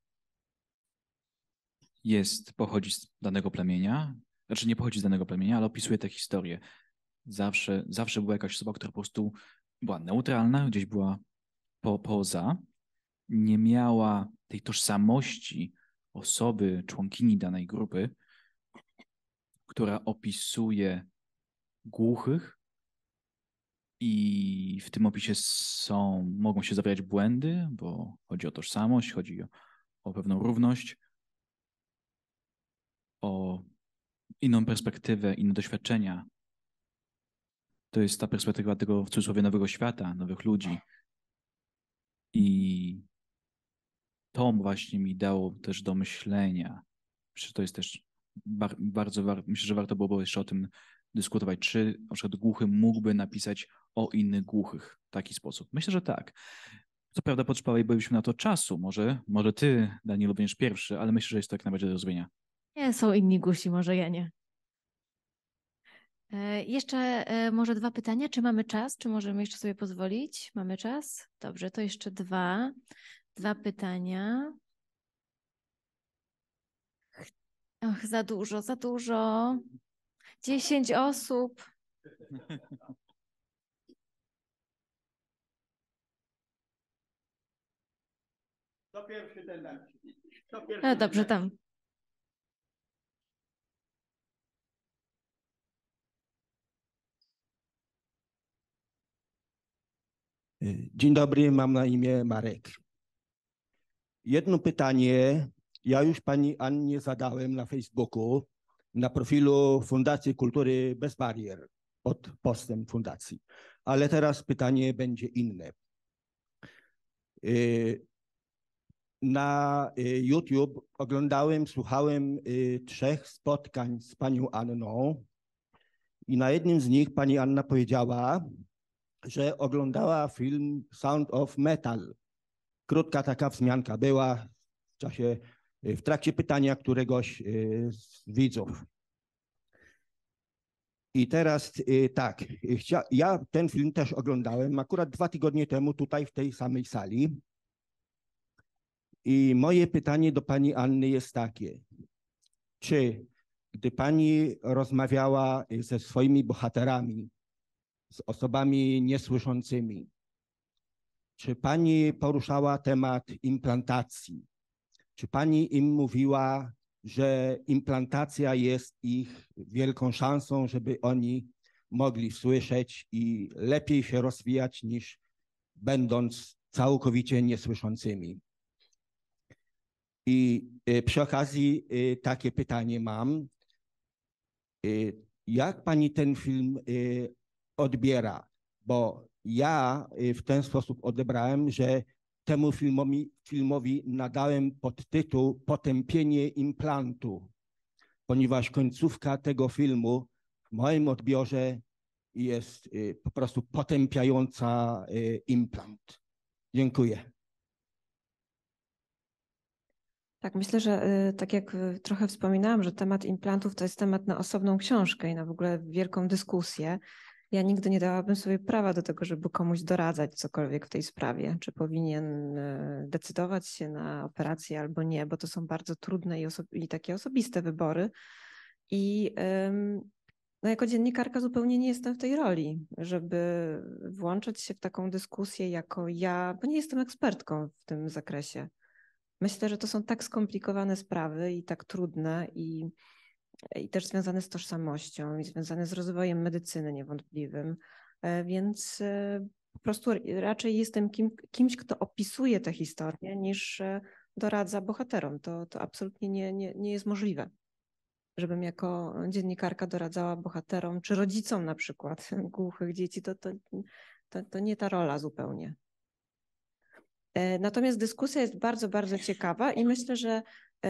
jest, pochodzi z danego plemienia, znaczy nie pochodzi z danego plemienia, ale opisuje tę historię. Zawsze, zawsze była jakaś osoba, która po prostu była neutralna, gdzieś była po, poza, nie miała tej tożsamości osoby, członkini danej grupy, która opisuje głuchych i w tym opisie są, mogą się zawierać błędy, bo chodzi o tożsamość, chodzi o, o pewną równość, o inną perspektywę, inne doświadczenia. To jest ta perspektywa tego w cudzysłowie nowego świata, nowych ludzi. I to właśnie mi dało też do myślenia. Myślę, że to jest też bar bardzo, war myślę, że warto byłoby jeszcze o tym dyskutować, czy na przykład głuchy mógłby napisać o innych głuchych w taki sposób. Myślę, że tak. Co prawda potrzebowalibyśmy na to czasu, może, może ty, Daniel, również pierwszy, ale myślę, że jest to jak najbardziej do zrozumienia. Nie, są inni głusi, może ja nie. E, jeszcze e, może dwa pytania. Czy mamy czas? Czy możemy jeszcze sobie pozwolić? Mamy czas? Dobrze, to jeszcze dwa dwa pytania. ach za dużo, za dużo. Dziesięć osób. To pierwszy ten e, dobrze, tam. Dzień dobry, mam na imię Marek. Jedno pytanie ja już pani Annie zadałem na Facebooku, na profilu Fundacji Kultury Bez Barier, pod postem fundacji. Ale teraz pytanie będzie inne. Y, na y, YouTube oglądałem, słuchałem y, trzech spotkań z panią Anną i na jednym z nich pani Anna powiedziała, że oglądała film Sound of Metal krótka taka wzmianka była w czasie, y, w trakcie pytania któregoś y, z widzów. I teraz y, tak, ja ten film też oglądałem akurat dwa tygodnie temu tutaj w tej samej sali. I moje pytanie do pani Anny jest takie. Czy gdy pani rozmawiała ze swoimi bohaterami, z osobami niesłyszącymi, czy pani poruszała temat implantacji? Czy pani im mówiła, że implantacja jest ich wielką szansą, żeby oni mogli słyszeć i lepiej się rozwijać niż będąc całkowicie niesłyszącymi? I y, przy okazji y, takie pytanie mam. Y, jak pani ten film odbiera? Bo ja y, w ten sposób odebrałem, że temu filmowi, filmowi nadałem podtytuł Potępienie implantu, ponieważ końcówka tego filmu w moim odbiorze jest y, po prostu potępiająca y, implant. Dziękuję. Tak, myślę, że tak jak trochę wspominałam, że temat implantów to jest temat na osobną książkę i na w ogóle wielką dyskusję. Ja nigdy nie dałabym sobie prawa do tego, żeby komuś doradzać cokolwiek w tej sprawie, czy powinien e, decydować się na operację albo nie, bo to są bardzo trudne i, oso- i takie osobiste wybory. I no jako dziennikarka zupełnie nie jestem w tej roli, żeby włączać się w taką dyskusję jako ja, bo nie jestem ekspertką w tym zakresie. Myślę, że to są tak skomplikowane sprawy i tak trudne, i i też związane z tożsamością i związane z rozwojem medycyny niewątpliwym. E, więc e, po prostu raczej jestem kim, kimś, kto opisuje tę historię niż e, doradza bohaterom. To, to absolutnie nie, nie, nie jest możliwe, żebym jako dziennikarka doradzała bohaterom czy rodzicom na przykład głuchych dzieci. To, to, to, to nie ta rola zupełnie. Natomiast dyskusja jest bardzo, bardzo ciekawa i myślę, że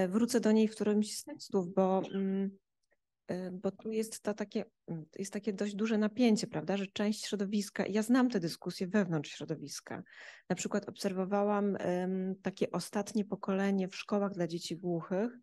wrócę do niej w którymś z tekstów, bo mm, Y, bo tu jest, ta takie, mm, jest takie dość duże napięcie, prawda, że część środowiska, ja znam te dyskusje wewnątrz środowiska. Na przykład obserwowałam takie ostatnie pokolenie w szkołach dla dzieci głuchych,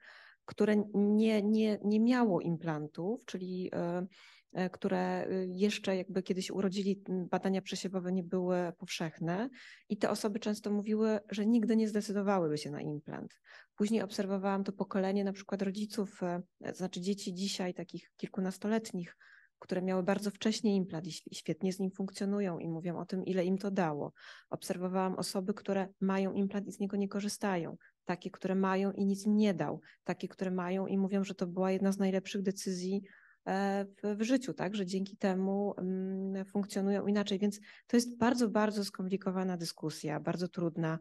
które nie, nie, nie miało implantów, czyli y, E, które y, jeszcze jakby kiedyś urodzili, badania przesiewowe nie były powszechne i te osoby często mówiły, że nigdy nie zdecydowałyby się na implant. Później obserwowałam to pokolenie na przykład rodziców, to e, znaczy dzieci dzisiaj takich kilkunastoletnich, które miały bardzo wcześnie implant i świetnie z nim funkcjonują i mówią o tym, ile im to dało. Obserwowałam osoby, które mają implant i z niego nie korzystają, takie, które mają i nic im nie dał, takie, które mają i mówią, że to była jedna z najlepszych decyzji E, w, w życiu, tak, że dzięki temu mm, funkcjonują inaczej. Więc to jest bardzo, bardzo skomplikowana dyskusja, bardzo trudna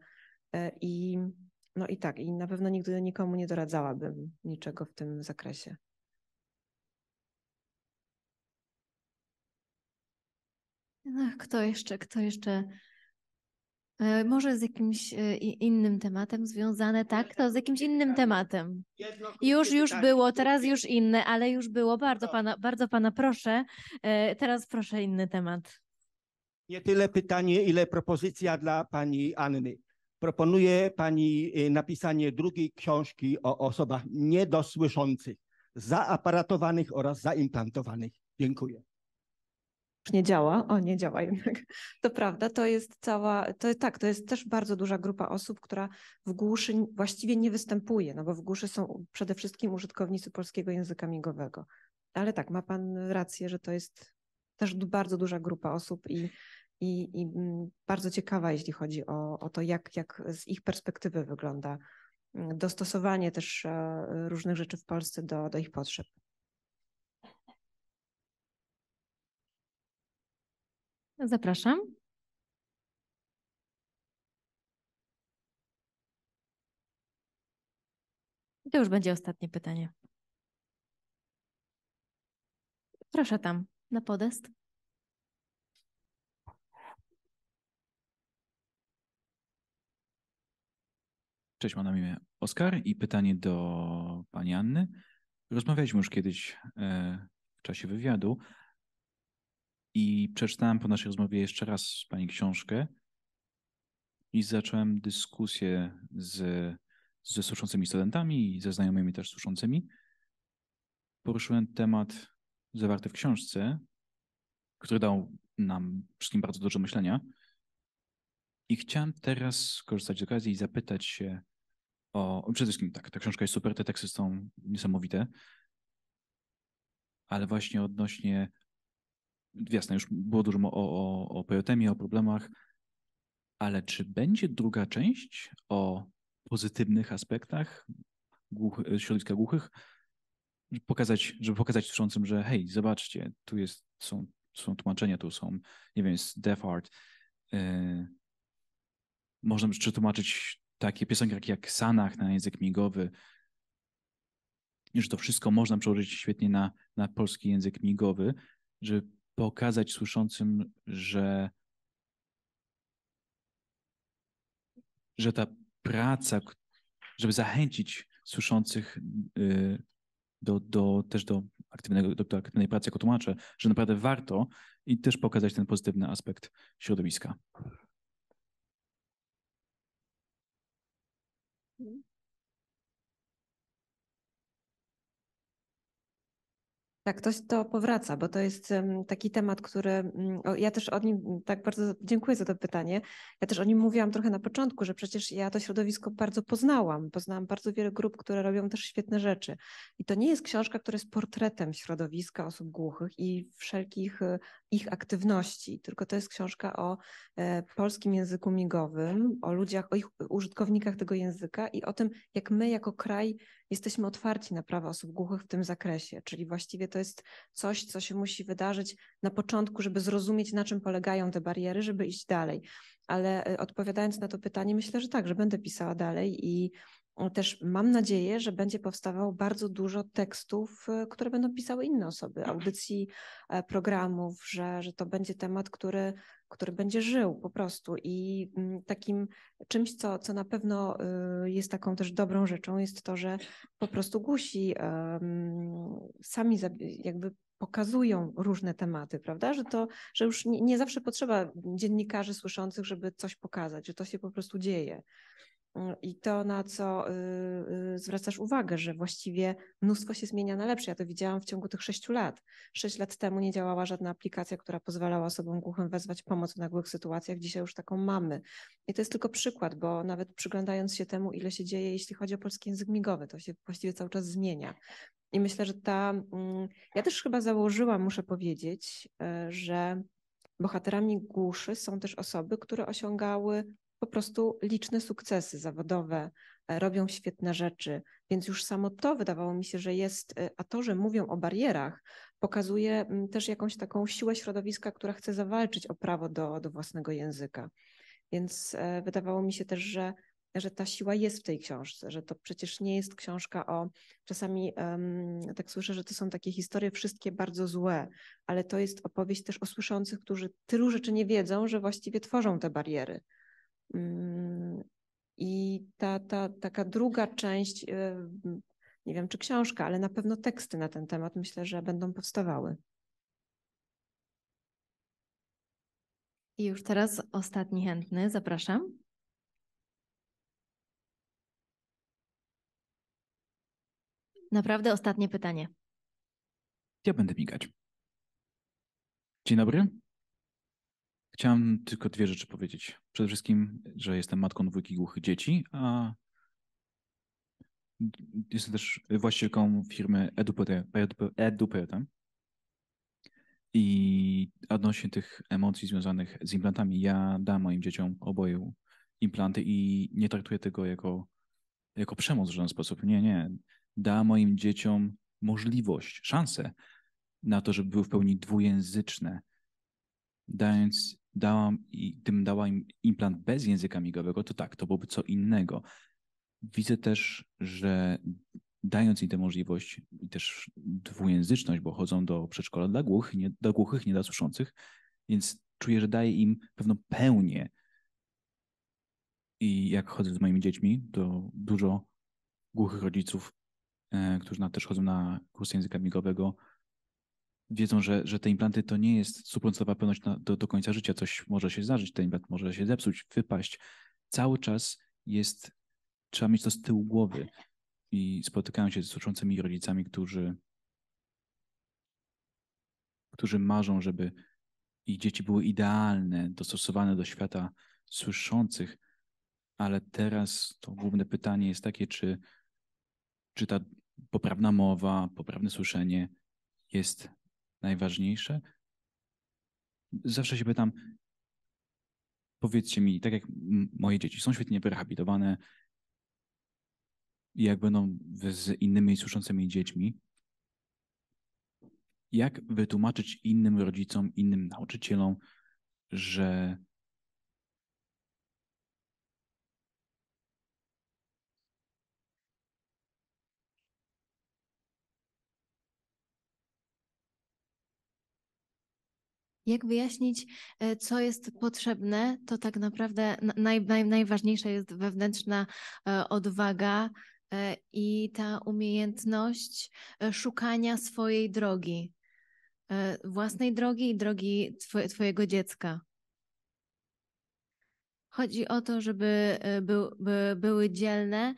e, i no i tak, i na pewno nigdy nikomu nie doradzałabym niczego w tym zakresie. No, kto jeszcze, kto jeszcze E, może z jakimś e, innym tematem związane, tak? To z jakimś innym tematem. Już, już było, teraz już inne, ale już było. Bardzo pana, bardzo pana proszę. E, teraz proszę inny temat. Nie tyle pytanie, ile propozycja dla pani Anny. Proponuję pani napisanie drugiej książki o osobach niedosłyszących, zaaparatowanych oraz zaimplantowanych. Dziękuję już nie działa, o nie działa jednak, to prawda, to jest cała, to tak, to jest też bardzo duża grupa osób, która w głuszy właściwie nie występuje, no bo w głuszy są przede wszystkim użytkownicy polskiego języka migowego. Ale tak, ma Pan rację, że to jest też bardzo duża grupa osób i, i, i mm, bardzo ciekawa, jeśli chodzi o, o to, jak, jak z ich perspektywy wygląda mm, dostosowanie też e, różnych rzeczy w Polsce do, do ich potrzeb. Zapraszam. to już będzie ostatnie pytanie. Proszę tam, na podest. Cześć, mam na imię Oskar i pytanie do pani Anny. Rozmawialiśmy już kiedyś e, w czasie wywiadu i przeczytałem po naszej rozmowie jeszcze raz pani książkę i zacząłem dyskusję z, ze słyszącymi studentami i ze znajomymi też słyszącymi. Poruszyłem temat zawarty w książce, który dał nam wszystkim bardzo dużo myślenia. I chciałem teraz skorzystać z okazji i zapytać się o. Przede wszystkim tak, ta książka jest super, te teksty są niesamowite. Ale właśnie odnośnie jasne, już było dużo o, o, o pejotemii, o problemach, ale czy będzie druga część o pozytywnych aspektach głuch, środowiska głuchych, żeby pokazać, żeby pokazać słyszącym, że hej, zobaczcie, tu jest, są, są tłumaczenia, tu są, nie wiem, jest deaf art. Yy, można przetłumaczyć takie piosenki jak Sanach na język migowy, że to wszystko można przełożyć świetnie na, na polski język migowy, żeby pokazać słyszącym, że, że ta praca, żeby zachęcić słyszących y, do, do, też do, aktywnego, do, do aktywnej pracy jako tłumacze, że naprawdę warto i też pokazać ten pozytywny aspekt środowiska. Tak, to, to powraca, bo to jest taki temat, który mm, ja też o nim mm, tak bardzo dziękuję za to pytanie. Ja też o nim mówiłam trochę na początku, że przecież ja to środowisko bardzo poznałam. Poznałam bardzo wiele grup, które robią też świetne rzeczy. I to nie jest książka, która jest portretem środowiska osób głuchych i wszelkich e, ich aktywności, tylko to jest książka o e, polskim języku migowym, o ludziach, o ich użytkownikach tego języka i o tym, jak my jako kraj jesteśmy otwarci na prawa osób głuchych w tym zakresie, czyli właściwie to jest coś, co się musi wydarzyć na początku, żeby zrozumieć, na czym polegają te bariery, żeby iść dalej. Ale e, odpowiadając na to pytanie, myślę, że tak, że będę pisała dalej i e, też mam nadzieję, że będzie powstawało bardzo dużo tekstów, e, które będą pisały inne osoby, tak. audycji, programów, że, że to będzie temat, który który będzie żył po prostu. I mm, takim czymś, co, co na pewno y, jest taką też dobrą rzeczą, jest to, że po prostu gusi sami jakby pokazują różne tematy, prawda? Że to, że już nie, nie zawsze potrzeba dziennikarzy słyszących, żeby coś pokazać, że to się po prostu dzieje. Mm, I to, na co y, y, zwracasz uwagę, że właściwie mnóstwo się zmienia na lepsze. Ja to widziałam w ciągu tych sześciu lat. Sześć lat temu nie działała żadna aplikacja, która pozwalała osobom głuchym wezwać pomoc w nagłych sytuacjach. Dzisiaj już taką mamy. I to jest tylko przykład, bo nawet przyglądając się temu, ile się dzieje, jeśli chodzi o polski język migowy, to się właściwie cały czas zmienia. I myślę, że ta. Mm, ja też chyba założyłam, muszę powiedzieć, y, że bohaterami głuszy są też osoby, które osiągały po prostu liczne sukcesy zawodowe, e, robią świetne rzeczy, więc już samo to wydawało mi się, że jest, e, a to, że mówią o barierach, pokazuje mm, też jakąś taką siłę środowiska, która chce zawalczyć o prawo do, do własnego języka. Więc e, wydawało mi się też, że że ta siła jest w tej książce, że to przecież nie jest książka o. Czasami um, tak słyszę, że to są takie historie, wszystkie bardzo złe, ale to jest opowieść też o słyszących, którzy tylu rzeczy nie wiedzą, że właściwie tworzą te bariery. Mm, I ta, ta taka druga część, e, nie wiem czy książka, ale na pewno teksty na ten temat myślę, że będą powstawały. I już teraz ostatni chętny, zapraszam. Naprawdę ostatnie pytanie. Ja będę migać. Dzień dobry. Chciałem tylko dwie rzeczy powiedzieć. Przede wszystkim, że jestem matką dwójki głuchych dzieci, a jestem też właścicielką firmy EduPeotem. I odnośnie tych emocji związanych z implantami, ja dam moim dzieciom oboje implanty i nie traktuję tego jako, jako przemoc w żaden sposób. Nie, nie. Da moim dzieciom możliwość, szansę na to, żeby były w pełni dwujęzyczne, dając dałam, i gdybym dała im implant bez języka migowego, to tak, to byłoby co innego. Widzę też, że dając im tę możliwość i też dwujęzyczność, bo chodzą do przedszkola dla głuchych, nie, dla głuchych, nie dla słyszących, więc czuję, że daję im pewną pełnię. I jak chodzę z moimi dziećmi, to dużo głuchych rodziców, e, którzy na, też chodzą na kurs języka migowego, wiedzą, że, że te implanty to nie jest stuprocentowa pewność na, do, do końca życia. Coś może się zdarzyć, ten implant może się zepsuć, wypaść. Cały czas jest, trzeba mieć to z tyłu głowy. I spotykałem się z słuczącymi rodzicami, którzy, którzy marzą, żeby ich dzieci były idealne, dostosowane do świata słyszących, ale teraz to główne pytanie jest takie, czy, czy ta poprawna mowa, poprawne słyszenie jest najważniejsze? Zawsze się pytam, powiedzcie mi, tak jak moje dzieci są świetnie wyrehabilitowane, jak będą z innymi słyszącymi dziećmi, jak wytłumaczyć innym rodzicom, innym nauczycielom, że Jak wyjaśnić, e, co jest potrzebne, to tak naprawdę naj, naj, najważniejsza jest wewnętrzna e, odwaga e, i ta umiejętność szukania swojej drogi, własnej drogi i drogi Twojego dziecka. Chodzi o to, żeby by były dzielne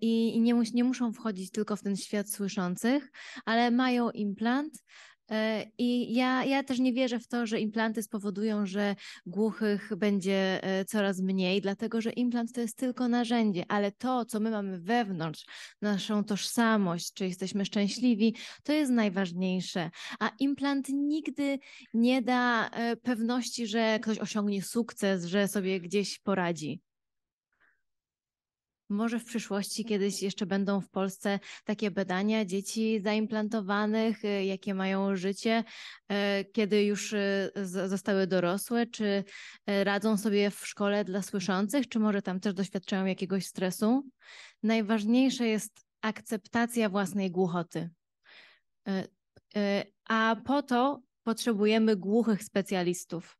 i nie, mus, nie muszą wchodzić tylko w ten świat słyszących, ale mają implant E, I ja, ja też nie wierzę w to, że implanty spowodują, że głuchych będzie e, coraz mniej, dlatego że implant to jest tylko narzędzie, ale to, co my mamy wewnątrz, naszą tożsamość, czy jesteśmy szczęśliwi, to jest najważniejsze. A implant nigdy nie da e, pewności, że ktoś osiągnie sukces, że sobie gdzieś poradzi. Może w przyszłości kiedyś jeszcze będą w Polsce takie badania dzieci zaimplantowanych, y, jakie mają życie, y, kiedy już y, zostały dorosłe, czy radzą sobie w szkole dla słyszących, czy może tam też doświadczają jakiegoś stresu. Najważniejsze jest akceptacja własnej głuchoty. A po to potrzebujemy głuchych specjalistów.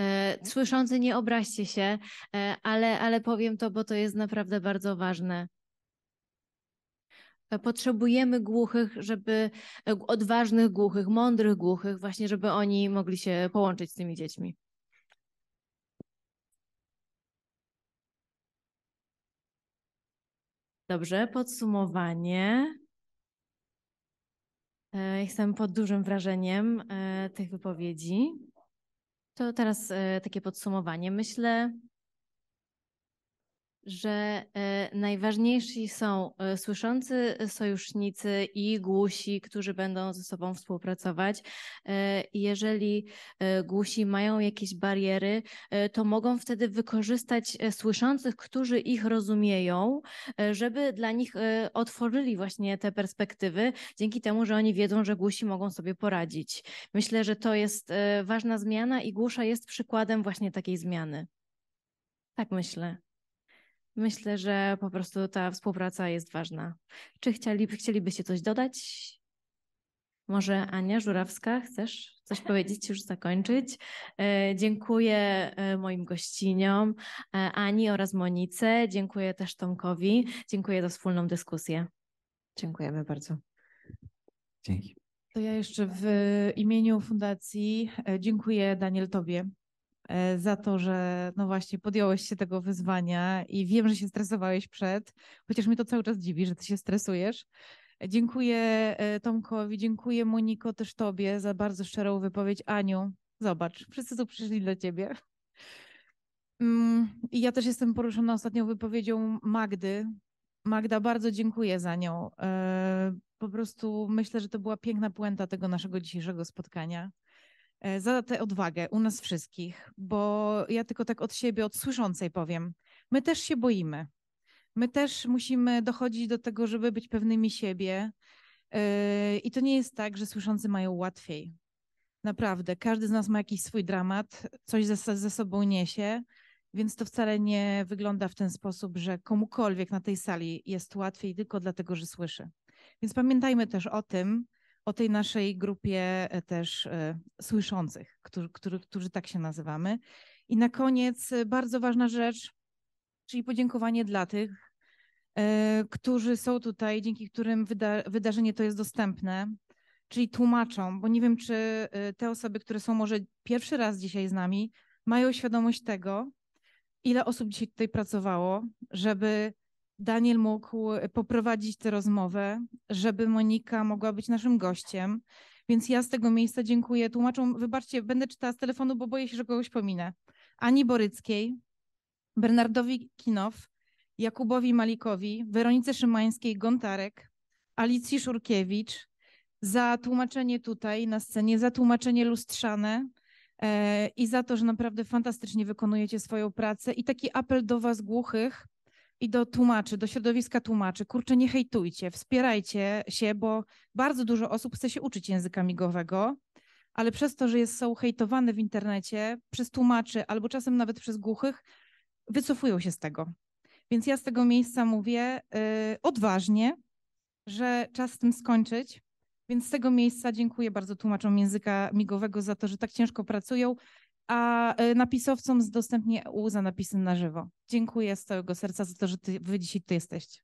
E, słyszący, nie obraźcie się, e, ale, ale powiem to, bo to jest naprawdę bardzo ważne. E, potrzebujemy głuchych, żeby odważnych głuchych, mądrych głuchych, właśnie, żeby oni mogli się połączyć z tymi dziećmi. Dobrze, podsumowanie. E, jestem pod dużym wrażeniem e, tych wypowiedzi. To teraz e, takie podsumowanie. Myślę, że e, najważniejsi są e, słyszący sojusznicy i głusi, którzy będą ze sobą współpracować. E, jeżeli głusi mają jakieś bariery, to mogą wtedy wykorzystać słyszących, którzy ich rozumieją, żeby dla nich otworzyli właśnie te perspektywy, dzięki temu, że oni wiedzą, że głusi mogą sobie poradzić. Myślę, że to jest ważna zmiana i głusza jest przykładem właśnie takiej zmiany. Tak myślę. Myślę, że po prostu ta współpraca jest ważna. Czy chcielibyście coś dodać? Może Ania Żurawska, chcesz coś powiedzieć, już zakończyć? E, dziękuję e, moim gościniom, e, Ani oraz Monice. Dziękuję też Tomkowi. Dziękuję za wspólną dyskusję. Dziękujemy bardzo. Dzięki. To ja jeszcze w imieniu Fundacji dziękuję Daniel Tobie E, za to, że no właśnie podjąłeś się tego wyzwania i wiem, że się stresowałeś przed, chociaż mnie to cały czas dziwi, że ty się stresujesz. Dziękuję e, Tomkowi, dziękuję Moniko, też tobie za bardzo szczerą wypowiedź. Aniu, zobacz, wszyscy tu przyszli dla ciebie. Mm, I ja też jestem poruszona ostatnią wypowiedzią Magdy. Magda, bardzo dziękuję za nią. E, po prostu myślę, że to była piękna puenta tego naszego dzisiejszego spotkania. E, za tę odwagę u nas wszystkich, bo ja tylko tak od siebie, od słyszącej powiem, my też się boimy. My też musimy dochodzić do tego, żeby być pewnymi siebie. E, I to nie jest tak, że słyszący mają łatwiej. Naprawdę, każdy z nas ma jakiś swój dramat, coś ze, ze sobą niesie, więc to wcale nie wygląda w ten sposób, że komukolwiek na tej sali jest łatwiej tylko dlatego, że słyszy. Więc pamiętajmy też o tym, o tej naszej grupie e, też e, słyszących, którzy, którzy, którzy tak się nazywamy. I na koniec e, bardzo ważna rzecz, czyli podziękowanie dla tych, którzy są tutaj, dzięki którym wyda wydarzenie to jest dostępne, czyli tłumaczą, bo nie wiem, czy te osoby, które są może pierwszy raz dzisiaj z nami, mają świadomość tego, ile osób dzisiaj tutaj pracowało, żeby Daniel mógł e, poprowadzić tę rozmowę, żeby Monika mogła być naszym gościem. Więc ja z tego miejsca dziękuję tłumaczom. Wybaczcie, będę czytała z telefonu, bo boję się, że kogoś pominę. Ani Boryckiej, Bernardowi Kinow, Jakubowi Malikowi, Weronice Szymańskiej, Gontarek, Alicji Szurkiewicz za tłumaczenie tutaj na scenie, za tłumaczenie lustrzane e, i za to, że naprawdę fantastycznie wykonujecie swoją pracę. I taki apel do Was głuchych, i do tłumaczy, do środowiska tłumaczy, kurczę, nie hejtujcie, wspierajcie się, bo bardzo dużo osób chce się uczyć języka migowego, ale przez to, że jest, są hejtowane w internecie przez tłumaczy albo czasem nawet przez głuchych, wycofują się z tego. Więc ja z tego miejsca mówię yy, odważnie, że czas z tym skończyć. Więc z tego miejsca dziękuję bardzo tłumaczom języka migowego za to, że tak ciężko pracują, a y, napisowcom dostępnie u za napisy na żywo. Dziękuję z całego serca za to, że ty, wy dzisiaj tu jesteście.